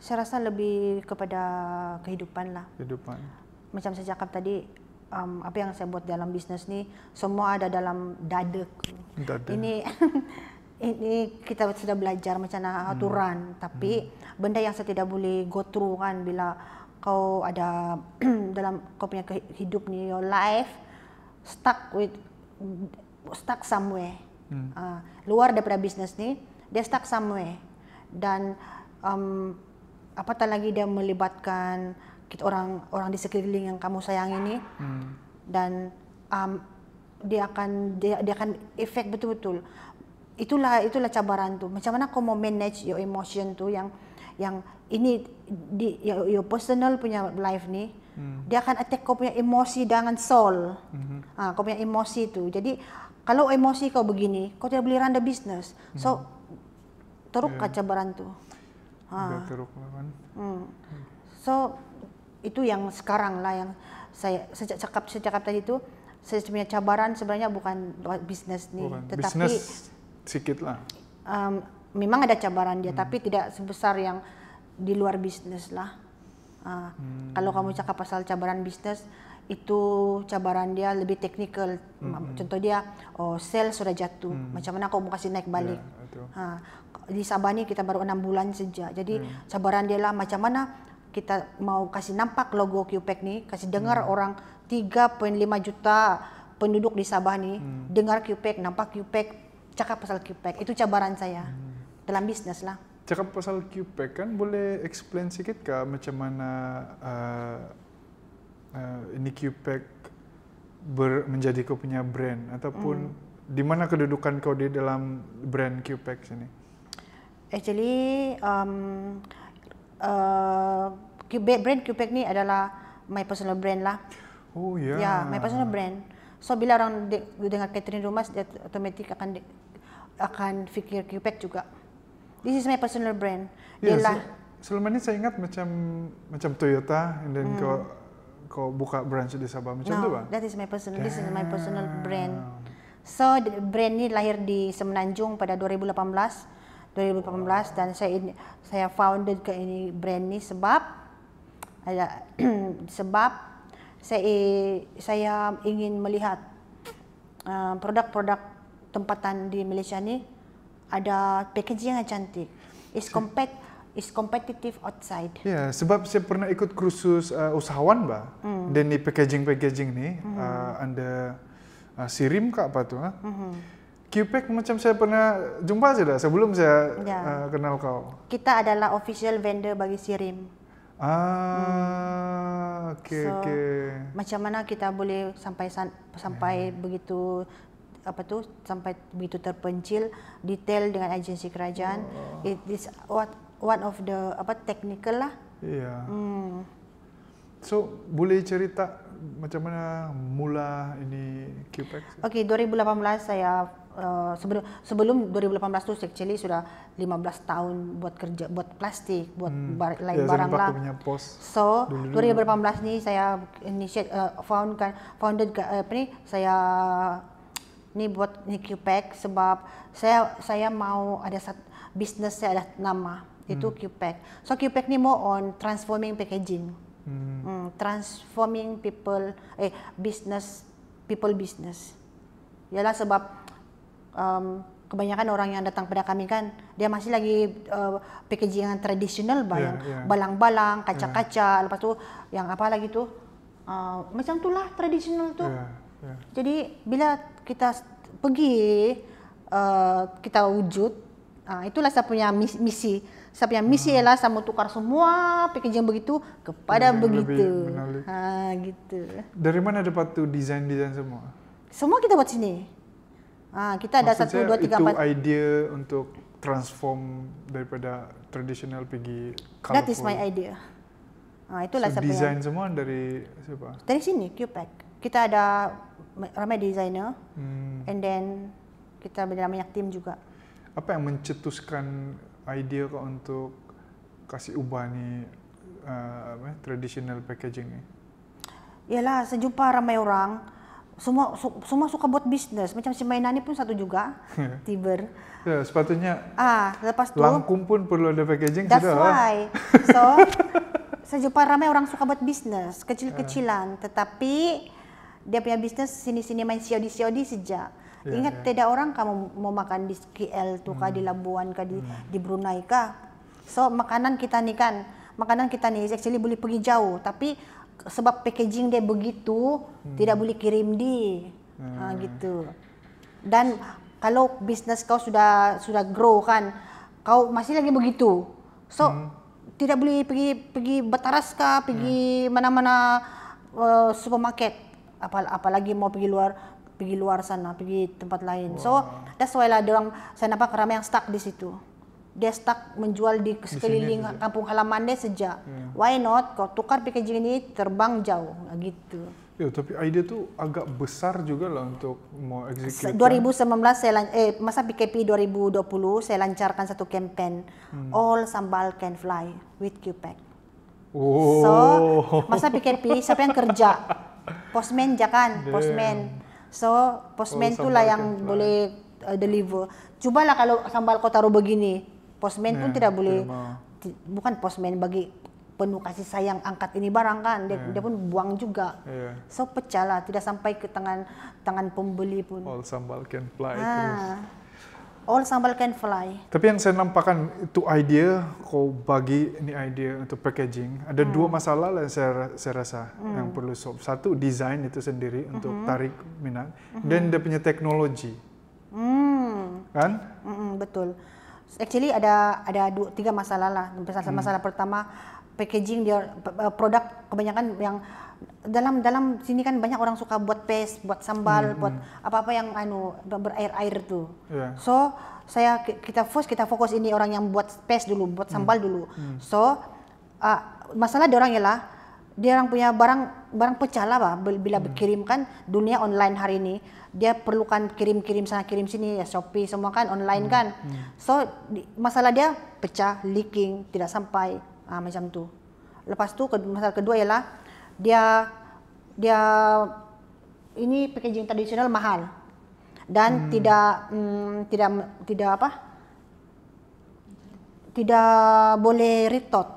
saya rasa lebih kepada kehidupan lah kehidupan macam saya cakap tadi um, apa yang saya buat dalam bisnis ni semua ada dalam dada. Dada. ini ini kita sudah belajar macam mana hmm. tapi hmm. benda yang saya tidak boleh go through kan bila kau ada dalam kau punya hidup ni your life stuck with stuck somewhere hmm. uh, luar daripada bisnes ni dia stuck somewhere dan um, apatah lagi dia melibatkan kita orang orang di sekeliling yang kamu sayang ini hmm. dan um, dia akan dia, dia akan efek betul-betul itulah itulah cabaran tuh macam mana kau mau manage your emotion tuh yang yang ini di your, your personal punya life nih hmm. dia akan attack kau punya emosi dengan soul hmm. ah, kau punya emosi tuh jadi kalau emosi kau begini kau tidak boleh run the business so hmm. teruk yeah. cabaran tuh teruk lah kan hmm. so itu yang sekarang lah yang saya sejak cakap sejak cakap tadi itu saya punya cabaran sebenarnya bukan bisnis nih tetapi bisnis sedikit lah um, memang ada cabaran dia hmm. tapi tidak sebesar yang di luar bisnis lah uh, hmm. kalau kamu cakap pasal cabaran bisnis itu cabaran dia lebih teknikal. Mm -hmm. Contoh dia, oh sel sudah jatuh, mm. macam mana aku mau kasih naik balik? Yeah, ya, ha di Sabah ini kita baru enam bulan saja. Jadi hmm. sabaran dia lah macam mana kita mau kasih nampak logo QPEC nih, kasih dengar hmm. orang 3.5 juta penduduk di Sabah nih hmm. dengar QPEC, nampak QPEC, cakap pasal QPEC. Itu cabaran saya hmm. dalam bisnis lah. Cakap pasal QPEC kan boleh explain sedikit ke macam mana uh, uh, ini QPEC ber, menjadi kau punya brand ataupun hmm. di mana kedudukan kau di dalam brand QPEC sini actually um, uh, brand Cupac ni adalah my personal brand lah. Oh ya. Yeah. Ya, yeah, my personal brand. So bila orang de- dengar Catherine Rumas, dia otomatis akan akan fikir Cupac juga. This is my personal brand. Ya, yeah, lah. Se selama ini saya ingat macam macam Toyota and then hmm. kau kau buka branch di Sabah macam no, tu bang. That is my personal Damn. this is my personal brand. So brand ni lahir di Semenanjung pada 2018 2018 dan saya ini, saya founded ke ini brand ini sebab ada sebab saya saya ingin melihat eh, produk-produk uh, tempatan di Malaysia ini ada packaging yang cantik. is iya. compact is competitive outside. Ya, yeah, sebab saya pernah ikut kursus uh, usahawan, Mbak. Mm. Dan packaging-packaging nih mm. uh, eh, Anda uh, sirim ke apa tuh? Mm -hmm. QPEC macam saya pernah jumpa saja dah sebelum saya ya. uh, kenal kau. Kita adalah official vendor bagi Sirim. Ah, hmm. okey. So, okay. Macam mana kita boleh sampai sampai ya. begitu apa tu sampai begitu terpencil detail dengan agensi kerajaan. Oh. It is what one of the apa technical lah. Iya. Hmm. So, boleh cerita macam mana mula ini QPEX? Oke, 2018 saya uh, sebelum sebelum 2018 tu actually sudah 15 tahun buat kerja buat plastik, buat hmm, bar, lain ya, barang lah. Pos so, dulu. 2018 ni saya initiate uh, eh, found kan founded uh, apa ni saya ini buat ini QPEX sebab saya saya mau ada sat, bisnis saya ada nama itu hmm. QPEX. So QPEX ini mau on transforming packaging. Mm, transforming people, eh, business, people business. Yalah sebab um, kebanyakan orang yang datang pada kami kan, dia masih lagi uh, packaging yang tradisional, ya, bayang, yeah, yeah. balang-balang, ya. kaca-kaca, yeah. lepas tu yang apa lagi tuh, uh, macam itulah tradisional tuh. Yeah, yeah. Jadi bila kita pergi, uh, kita wujud, uh, itulah saya punya misi, misi saya yang misi hmm. ialah sama tukar semua packaging yang begitu kepada yang begitu. Ha gitu. Dari mana dapat tu desain desain semua? Semua kita buat sini. Ha kita ada satu dua tiga empat. Itu idea untuk transform daripada tradisional pergi colorful. That is my idea. Ha itulah so, siapa design yang... semua dari siapa? Dari sini Qpack. Kita ada ramai designer. Hmm. And then kita ada banyak tim juga. Apa yang mencetuskan idea kau untuk kasih ubah ni uh, eh, apa, ya, traditional packaging ni? Yalah, sejumpa ramai orang semua su, semua suka buat bisnes. Macam si Mainani pun satu juga, Tiber. Ya, yeah, sepatutnya ah, lepas tu langkum pun perlu ada packaging That's sudah. why. So, saya ramai orang suka buat bisnes, kecil-kecilan, uh. tetapi dia punya bisnes sini-sini main COD-COD sejak Yeah, Ingat yeah. Ya. tidak orang kamu mau makan di KL tuh hmm. di Labuan kah di, hmm. di Brunei kah. So makanan kita nih kan, makanan kita nih actually boleh pergi jauh tapi sebab packaging dia begitu hmm. tidak boleh kirim di hmm. ha, gitu. Dan kalau bisnis kau sudah sudah grow kan, kau masih lagi begitu. So hmm. tidak boleh pergi pergi Bataras kah, pergi hmm. mana-mana hmm. uh, supermarket apalagi mau pergi luar pergi luar sana, pergi tempat lain. Wow. So that's why lah orang saya nampak ramai yang stuck di situ. Dia stuck menjual di sekeliling di kampung halaman dia sejak. Hmm. Why not? Kau tukar packaging ini terbang jauh, nah, gitu. Ya, tapi idea tu agak besar juga lah untuk mau execute. 2019 kan? saya eh masa PKP 2020 saya lancarkan satu campaign hmm. All Sambal Can Fly with QPack. Oh. So masa PKP siapa yang kerja? Postman jangan kan, posmen. So postman oh, lah yang kan. boleh uh, deliver. lah kalau sambal kau taruh begini, postman yeah, pun ya, tidak boleh bukan postman bagi penuh kasih sayang angkat ini barang kan dia, yeah. dia pun buang juga yeah. so pecah lah tidak sampai ke tangan tangan pembeli pun all sambal can fly ah all sambal can fly. Tapi yang saya nampakkan itu idea kau bagi ini idea untuk packaging ada hmm. dua masalah yang saya saya rasa hmm. yang perlu solve. Satu desain itu sendiri untuk -hmm. tarik minat -hmm. dan dia punya teknologi. Hmm. Kan? Mm betul. Actually ada ada dua, tiga masalah lah. Masalah, hmm. masalah pertama packaging dia produk kebanyakan yang dalam dalam sini kan banyak orang suka buat paste, buat sambal, hmm, buat hmm. apa-apa yang anu berair-air tuh. Yeah. So saya kita fokus kita fokus ini orang yang buat paste dulu, buat hmm. sambal hmm. dulu. Hmm. So uh, masalah dia orang ialah dia orang punya barang barang pecah lah bah, bila hmm. kan dunia online hari ini dia perlukan kirim-kirim sana kirim sini ya Shopee semua kan online hmm. kan. Hmm. So di, masalah dia pecah, leaking, tidak sampai uh, macam tu. Lepas tu masalah kedua ialah dia dia ini packaging tradisional mahal dan hmm. tidak hmm, tidak tidak apa tidak boleh retot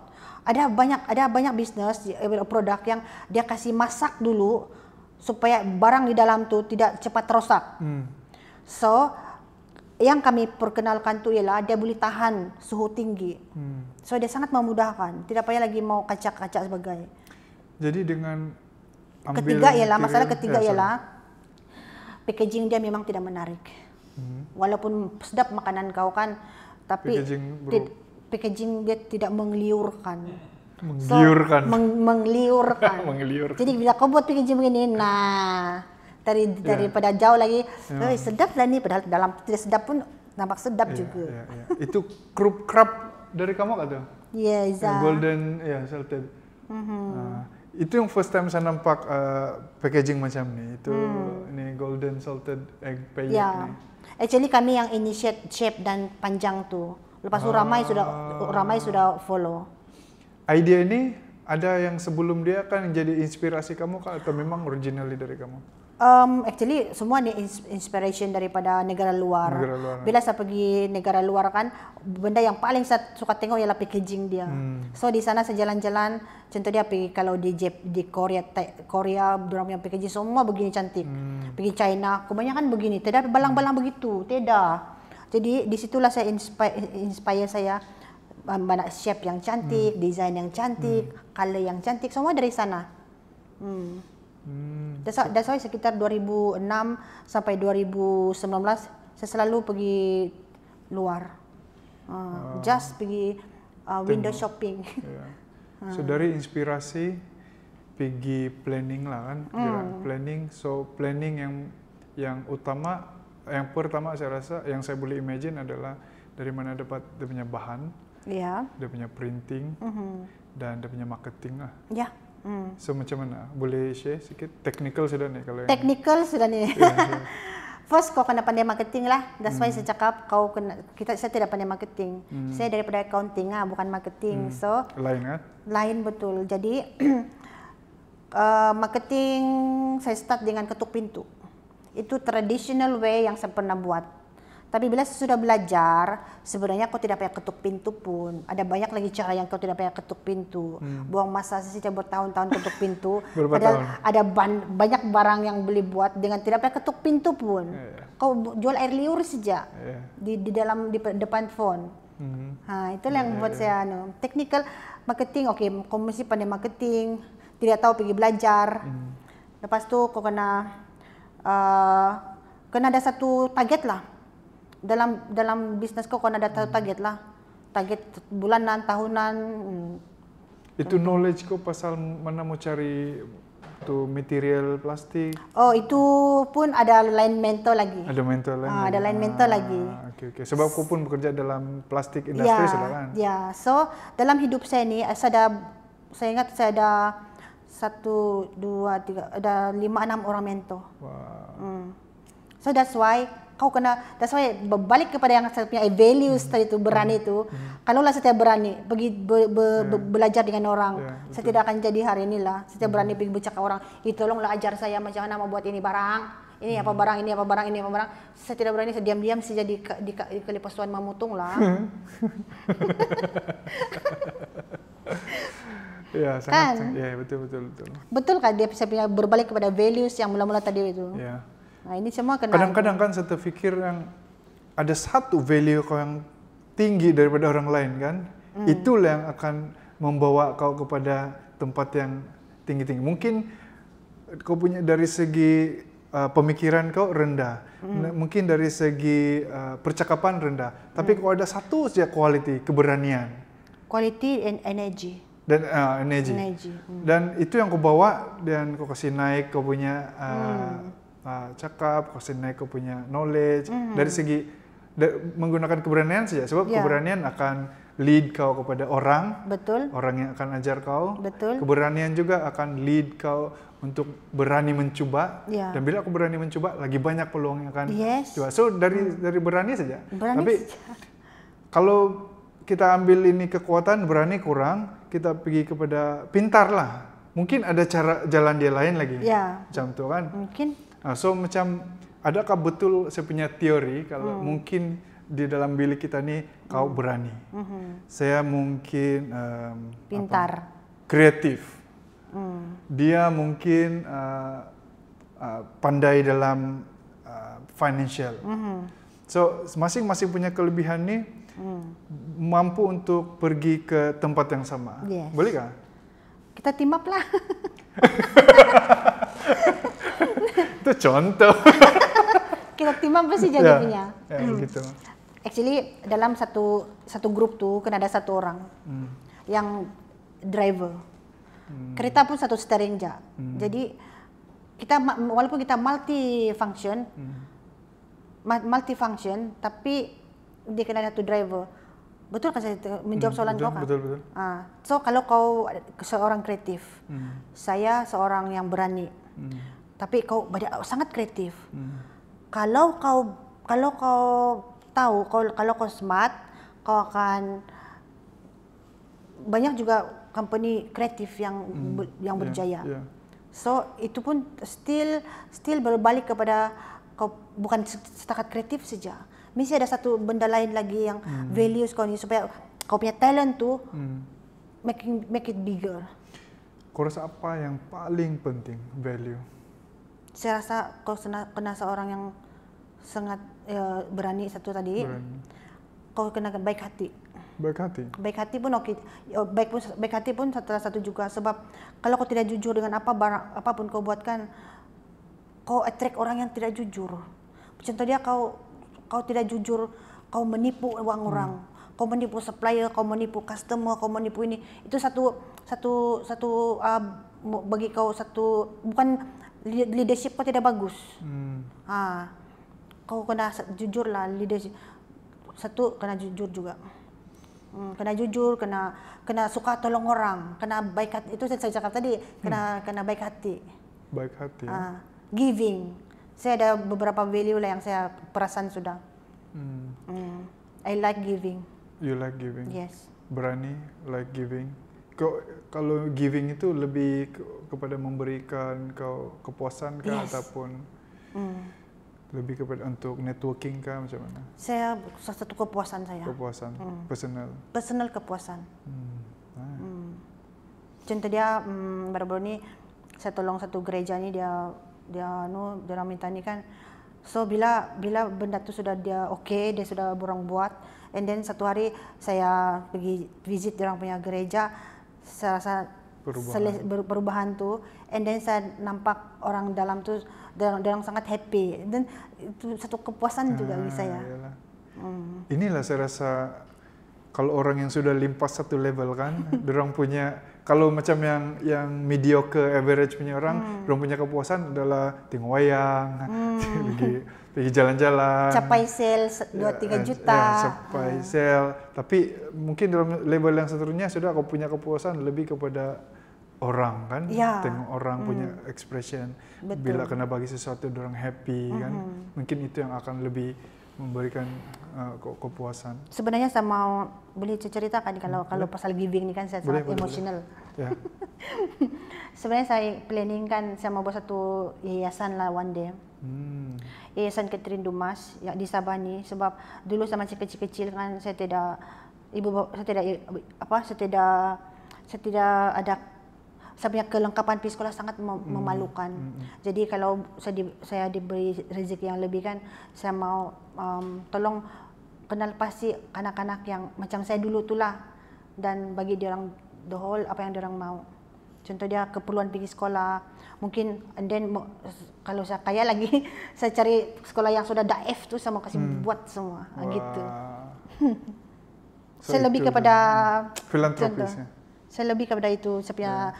ada banyak ada banyak bisnis eh, produk yang dia kasih masak dulu supaya barang di dalam tuh tidak cepat rusak hmm. so yang kami perkenalkan tuh ialah dia boleh tahan suhu tinggi hmm. so dia sangat memudahkan tidak payah lagi mau kacak-kacak sebagai jadi dengan ketiga lah masalah ketiga ya, lah packaging dia memang tidak menarik. Hmm. Walaupun sedap makanan kau kan, tapi packaging, ti packaging dia tidak mengliurkan. Mengliurkan. So, meng mengliurkan. mengliurkan. Jadi bila kau buat packaging begini, nah dari yeah. daripada jauh lagi, yeah. Ya. oh, sedap lah nih padahal dalam tidak sedap pun nampak sedap yeah, juga. Yeah, yeah. Itu krup kruk dari kamu kata? Iya, yeah, Golden, ya, yeah, salted. Mm -hmm. nah, itu yang first time saya nampak uh, packaging macam ni itu hmm. ini golden salted egg pay yeah. ni actually kami yang initiate shape dan panjang tuh. lepas tu ah. ramai sudah ah. ramai sudah follow idea ini ada yang sebelum dia kan jadi inspirasi kamu kah atau memang originally dari kamu Um, actually semua ni inspiration daripada negara luar. negara luar. Ya. Bila saya pergi negara luar kan, benda yang paling saya suka tengok ialah packaging dia. Hmm. So di sana saya jalan-jalan, contoh dia pergi kalau di Jep, di Korea, Korea, dorang yang packaging semua begini cantik. Hmm. Pergi China, kebanyakan begini, tidak balang-balang hmm. begitu, tidak. Jadi di situlah saya inspire, inspire saya um, banyak shape yang cantik, hmm. design yang cantik, hmm. color yang cantik, semua dari sana. Hmm. Hmm. That's, that's sekitar 2006 sampai 2019 saya selalu pergi luar. Uh, uh, Just pergi uh, window Tengok. shopping. Yeah. Iya. So dari inspirasi pergi planning lah kan, iya, hmm. planning. So planning yang yang utama, yang pertama saya rasa yang saya boleh imagine adalah dari mana dapat dia punya bahan, yeah. dia punya printing, mm -hmm. dan dia punya marketing lah. Yeah. Hmm. So macam mana? Boleh share sikit? Technical sudah nih kalau Technical yang... sudah nih. Yeah, ya. First kau kena pandai marketing lah. That's why hmm. saya cakap kau kena kita saya tidak pandai marketing. Hmm. Saya daripada accounting ah bukan marketing. Hmm. So lain kan? Lain betul. Jadi uh, marketing saya start dengan ketuk pintu. Itu traditional way yang saya pernah buat tapi bila sudah belajar, sebenarnya kau tidak payah ketuk pintu pun. Ada banyak lagi cara yang kau tidak payah ketuk pintu. Hmm. Buang masa sih bertahun-tahun ketuk pintu. ada ada ban, banyak barang yang beli buat dengan tidak payah ketuk pintu pun. Yeah. Iya. Kau jual air liur saja yeah. di, di dalam di depan phone. Hmm. Ha, itulah yeah, yang iya, buat yeah, saya iya. anu technical marketing. Oke, okay, kau mesti pandai marketing. Tidak tahu pergi belajar. Hmm. Lepas tu kau kena uh, kena ada satu target lah dalam dalam bisnis kok ada tahu target lah target bulanan tahunan hmm. itu knowledge kok pasal mana mau cari tuh material plastik oh itu pun ada lain mentor lagi ada mentor lain ah, ada lain mentor ah, lagi oke okay, oke okay. sebab aku pun bekerja dalam plastik ya, industri yeah, sudah kan ya yeah. so dalam hidup saya ni eh, saya ada saya ingat saya ada satu dua tiga ada lima enam orang mentor wow. hmm. so that's why kau kena that's why balik kepada yang saya punya values hmm. tadi itu berani itu hmm. kalaulah saya berani pergi be, be, yeah. be, belajar dengan orang yeah, betul. saya tidak akan jadi hari inilah saya hmm. berani pergi bercakap orang itu tolonglah ajar saya macam mana mau buat ini barang ini hmm. apa barang ini apa barang ini apa barang saya tidak berani saya diam-diam saya jadi di, di, di kelepas memutung lah hmm. ya, sangat, kan? ya betul betul betul. Betul kan dia bisa punya berbalik kepada values yang mula-mula tadi itu. Ya. Nah ini semua kena. Kadang-kadang kan saya terfikir yang ada satu value kau yang tinggi daripada orang lain kan, hmm. itulah yang akan membawa kau kepada tempat yang tinggi-tinggi. Mungkin kau punya dari segi uh, pemikiran kau rendah, mm. mungkin dari segi uh, percakapan rendah, tapi mm. kau ada satu saja quality keberanian. Quality and energy. Dan uh, energy. energy. Mm. Dan itu yang kau bawa dan kau kasih naik kau punya uh, mm uh, cakap, Kosin Neko punya knowledge mm. dari segi da menggunakan keberanian saja sebab yeah. keberanian akan lead kau kepada orang. Betul. Orang yang akan ajar kau. Betul. Keberanian juga akan lead kau untuk berani mencoba. Yeah. Dan bila aku berani mencoba, lagi banyak peluang yang akan yes. coba. So dari hmm. dari berani saja. Berani Tapi saja. kalau kita ambil ini kekuatan berani kurang, kita pergi kepada pintar lah. Mungkin ada cara jalan dia lain lagi. Ya. Macam kan. Mungkin Nah, so macam adakah betul saya punya teori kalau hmm. mungkin di dalam bilik kita nih kau berani, hmm. saya mungkin um, pintar, apa, kreatif, hmm. dia mungkin uh, uh, pandai dalam uh, financial. Hmm. So masing-masing punya kelebihan nih hmm. mampu untuk pergi ke tempat yang sama, yes. boleh Kita timap lah. itu contoh. kita timam pasti jadi ya, punya. Yeah, hmm. gitu. Actually dalam satu satu grup tuh kan ada satu orang hmm. yang driver. Hmm. Kereta pun satu steering Hmm. Jadi kita walaupun kita multi function hmm. multi function tapi dia kena satu driver. Betul kan saya menjawab hmm, soalan hmm, betul, kau kan? Betul, betul. Ah, so kalau kau seorang kreatif, hmm. saya seorang yang berani. Hmm tapi kau banyak sangat kreatif hmm. kalau kau kalau kau tahu kau kalau kau smart kau akan banyak juga company kreatif yang hmm. yang ya, berjaya yeah, yeah. so itu pun still still berbalik kepada kau bukan setakat kreatif saja mesti ada satu benda lain lagi yang hmm. values kau ni supaya kau punya talent tu hmm. making make it bigger kau rasa apa yang paling penting value saya rasa kalau kena, kena seorang yang sangat ya, berani satu tadi berani. kalau kena baik hati baik hati baik hati pun oke ya, baik pun baik hati pun salah satu juga sebab kalau kau tidak jujur dengan apa barang apapun kau buatkan kau attract orang yang tidak jujur contoh dia ya, kau kau tidak jujur kau menipu uang hmm. orang kau menipu supplier kau menipu customer kau menipu ini itu satu satu satu uh, bagi kau satu bukan leadership kau tidak bagus. Hmm. Ah, kau kena jujur lah leadership. Satu kena jujur juga. Hmm, kena jujur, kena kena suka tolong orang, kena baik hati. Itu saya cakap tadi, kena hmm. kena baik hati. Baik hati. Ya? giving. Saya ada beberapa value lah yang saya perasan sudah. Hmm. Hmm. I like giving. You like giving. Yes. Berani like giving. Kau kalau giving itu lebih ke, kepada memberikan kau kepuasan kah yes. ataupun mm. lebih kepada untuk networking kah macam mana? Saya salah satu kepuasan saya. Kepuasan mm. personal. Personal kepuasan. Mm. Mm. Contoh dia mm, baru-baru ni saya tolong satu gereja ini dia dia no, anu, dia minta ni kan So bila bila benda itu sudah dia okey, dia sudah borang buat and then satu hari saya pergi visit dia orang punya gereja serasa perubahan. Selis, ber, perubahan tuh and then saya nampak orang dalam tuh dalam, dalam sangat happy dan itu satu kepuasan juga ah, bagi saya iyalah. hmm. inilah saya rasa kalau orang yang sudah limpas satu level kan orang punya kalau macam yang yang mediocre average punya orang hmm. orang punya kepuasan adalah tengok wayang hmm. pergi jalan-jalan. Capai sel ya, dua tiga eh, juta. Ya, capai hmm. sel. Tapi mungkin dalam label yang seterusnya sudah aku punya kepuasan lebih kepada orang kan. Ya. Tengok orang hmm. punya expression. Betul. Bila kena bagi sesuatu orang happy kan? hmm. kan. Mungkin itu yang akan lebih memberikan uh, kepuasan. Sebenarnya saya mau boleh kan kalau boleh. Hmm. kalau pasal giving ini kan saya sangat emosional. Ya. Sebenarnya saya planning kan saya mau buat satu yayasan lah one day. Hmm. Yayasan Ketrin Dumas yang di Sabah ni sebab dulu sama saya kecil-kecil kan saya tidak ibu saya tidak apa saya tidak saya tidak ada saya punya kelengkapan di sekolah sangat mem- hmm. memalukan. Hmm, hmm Jadi kalau saya di, saya diberi rezeki yang lebih kan saya mau um, tolong kenal pasti kanak-kanak yang macam saya dulu itulah dan bagi dia orang the whole apa yang dia orang mau. Mm. contoh dia keperluan pergi sekolah mungkin and then kalau saya kaya lagi saya cari sekolah yang sudah daif tu sama kasih hmm. buat semua ah, Wah. gitu so saya lebih kepada filantropisnya saya lebih kepada itu saya punya yeah.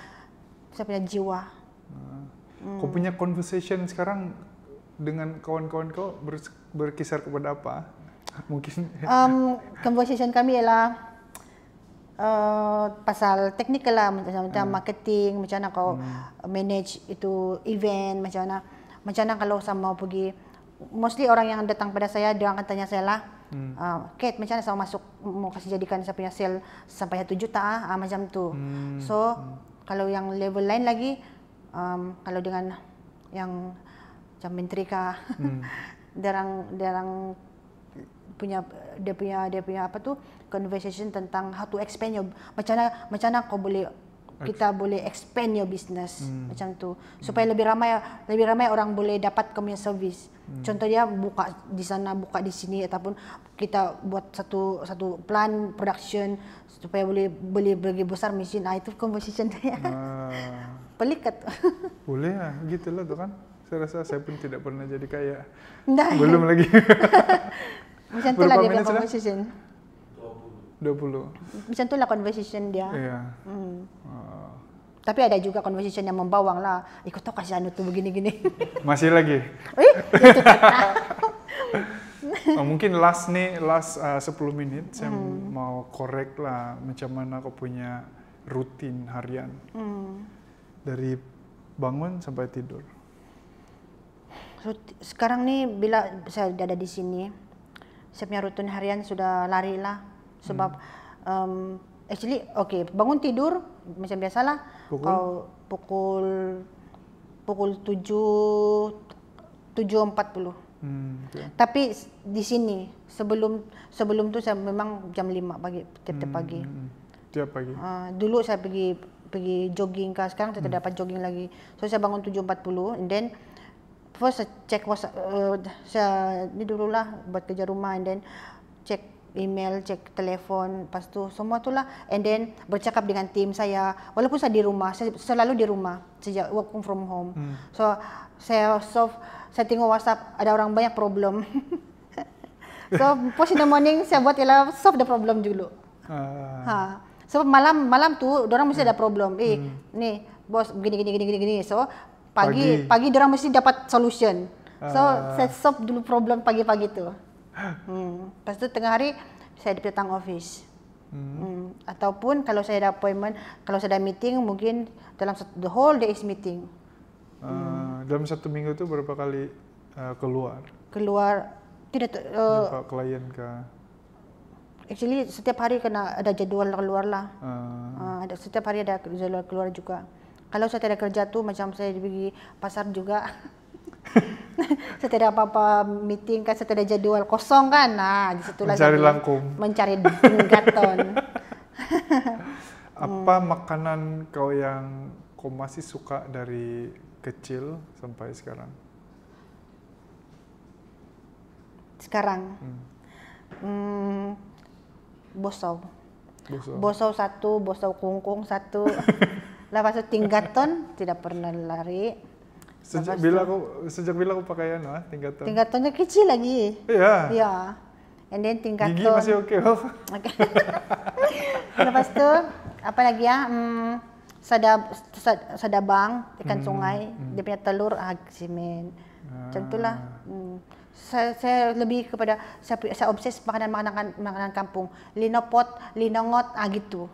saya punya jiwa ah. hmm. kau punya conversation sekarang dengan kawan-kawan kau berkisar kepada apa mungkin um, conversation kami ialah Eh, pasal teknikal lah macam macam hmm. marketing macam mana kau hmm. manage itu event macam mana macam mana kalau saya pergi mostly orang yang datang pada saya dia akan tanya saya lah hmm. uh, ah, Kate macam mana saya masuk mau kasih jadikan saya punya sale sampai 1 juta ah uh, macam tu hmm. so hmm. kalau yang level lain lagi um, kalau dengan yang macam menteri kah hmm. darang darang punya dia punya dia punya apa tuh conversation tentang how to expand your macam mana macam kau boleh kita Ex boleh expand your business hmm. macam tu supaya hmm. lebih ramai lebih ramai orang boleh dapat kami service hmm. contohnya buka di sana buka di sini ataupun kita buat satu satu plan production supaya boleh boleh bagi besar mesin nah itu conversation dia nah. pelik kat boleh lah gitulah tu kan saya rasa saya pun tidak pernah jadi kaya nah, belum ya. lagi Macam tu lah dia punya conversation. dua 20. Macam tu lah conversation dia. Yeah. Hmm. Uh. Tapi ada juga conversation yang membawang lah. Eh kau tahu kasih anu tu begini-gini. Masih lagi? Eh? Itu oh, mungkin last nih, last ah, uh, 10 menit saya hmm. mau korek lah macam mana kau punya rutin harian. Hmm. Dari bangun sampai tidur. Sekarang nih bila saya ada di sini, saya punya rutin harian sudah lari lah sebab hmm. um, actually okay bangun tidur macam biasalah pukul kau pukul pukul tujuh tujuh empat puluh hmm, tapi di sini sebelum sebelum tu saya memang jam lima pagi tiap hmm, hmm, tiap pagi tiap pagi uh, dulu saya pergi pergi jogging kan sekarang saya hmm. tidak dapat jogging lagi so saya bangun tujuh empat puluh then first check WhatsApp, uh, saya ni dululah buat kerja rumah and then check email, cek telefon, lepas tu semua tu lah. And then bercakap dengan tim saya. Walaupun saya di rumah, saya selalu di rumah sejak work from home. Hmm. So saya solve, saya tengok WhatsApp ada orang banyak problem. so post in the morning saya buat ialah solve the problem dulu. Uh. Ha. So malam malam tu orang mesti hmm. ada problem. Eh, hmm. ni bos begini begini begini begini, So pagi pagi, orang mesti dapat solution so uh. Ah. saya solve dulu problem pagi-pagi tu hmm. lepas tu tengah hari saya datang office Hmm. Hmm. Ataupun kalau saya ada appointment, kalau saya ada meeting mungkin dalam satu, the whole day is meeting. Uh, Dalam satu minggu tu berapa kali uh, keluar? Keluar tidak. Uh, klien ke? Actually setiap hari kena ada jadual keluar lah. Uh. Uh, setiap hari ada jadual keluar juga kalau saya tidak kerja tuh macam saya pergi pasar juga saya tidak apa-apa meeting kan saya tidak jadwal kosong kan nah disitulah mencari langkung mencari gaton apa hmm. makanan kau yang kau masih suka dari kecil sampai sekarang sekarang hmm. Hmm, bosau bosau bosau satu bosau kungkung satu lepas itu tingkat tidak pernah lari sejak bila aku sejak bila aku pakai ya, nah, tingkat ton kecil lagi iya iya and then tingkat gigi masih oke Oke. lepas itu apa lagi ya hmm, sadab sadabang ikan sungai hmm. dia punya telur ah semen. ah. Hmm. saya, saya lebih kepada saya, saya obses makanan makanan makanan kampung linopot linongot ah gitu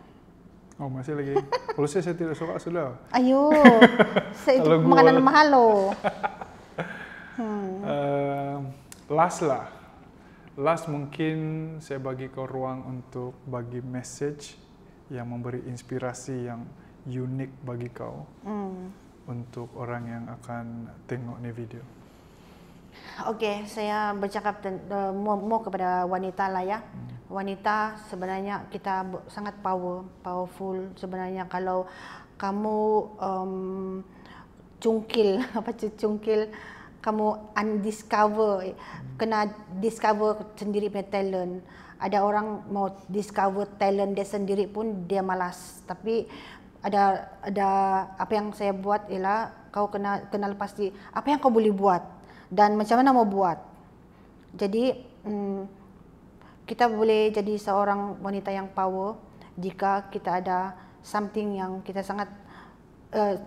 Oh, masih lagi. Kalau saya, saya tidak suka sudah. Ayo, saya itu makanan mahal loh. hmm. uh, last lah. Last mungkin saya bagi kau ruang untuk bagi message yang memberi inspirasi yang unik bagi kau hmm. untuk orang yang akan tengok ni video. Okey, saya bercakap ten, uh, more, kepada wanita lah ya. Wanita sebenarnya kita sangat power, powerful sebenarnya kalau kamu um, cungkil apa cungkil kamu undiscover kena discover sendiri punya talent ada orang mau discover talent dia sendiri pun dia malas tapi ada ada apa yang saya buat ialah kau kena kenal pasti apa yang kau boleh buat dan macam mana mau buat jadi hmm, kita boleh jadi seorang wanita yang power jika kita ada something yang kita sangat uh,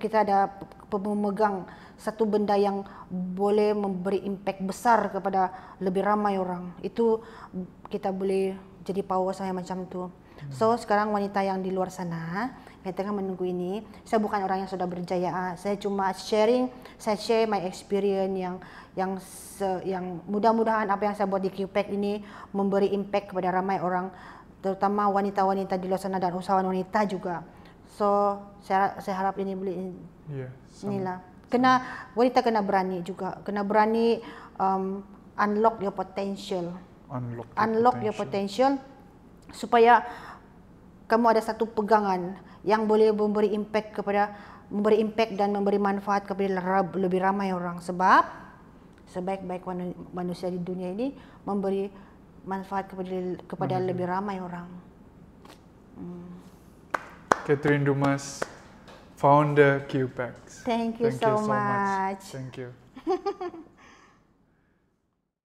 kita ada pemegang satu benda yang boleh memberi impact besar kepada lebih ramai orang itu kita boleh jadi power saya macam tu so sekarang wanita yang di luar sana yang tengah menunggu ini. Saya bukan orang yang sudah berjaya. Ah, saya cuma sharing, saya share my experience yang yang se, yang mudah-mudahan apa yang saya buat di QPEC ini memberi impact kepada ramai orang terutama wanita-wanita di luar sana dan usahawan wanita juga. So, saya saya harap ini boleh in, yeah, inilah. Kena wanita kena berani juga. Kena berani um, unlock your potential. Unlock, unlock potential. your potential supaya kamu ada satu pegangan yang boleh memberi impact kepada memberi impact dan memberi manfaat kepada lebih ramai orang sebab sebaik-baik manusia di dunia ini memberi manfaat kepada kepada hmm. lebih ramai orang. Hmm. Catherine Dumas, founder QPEX. Thank you, Thank so, you so much. much. Thank you.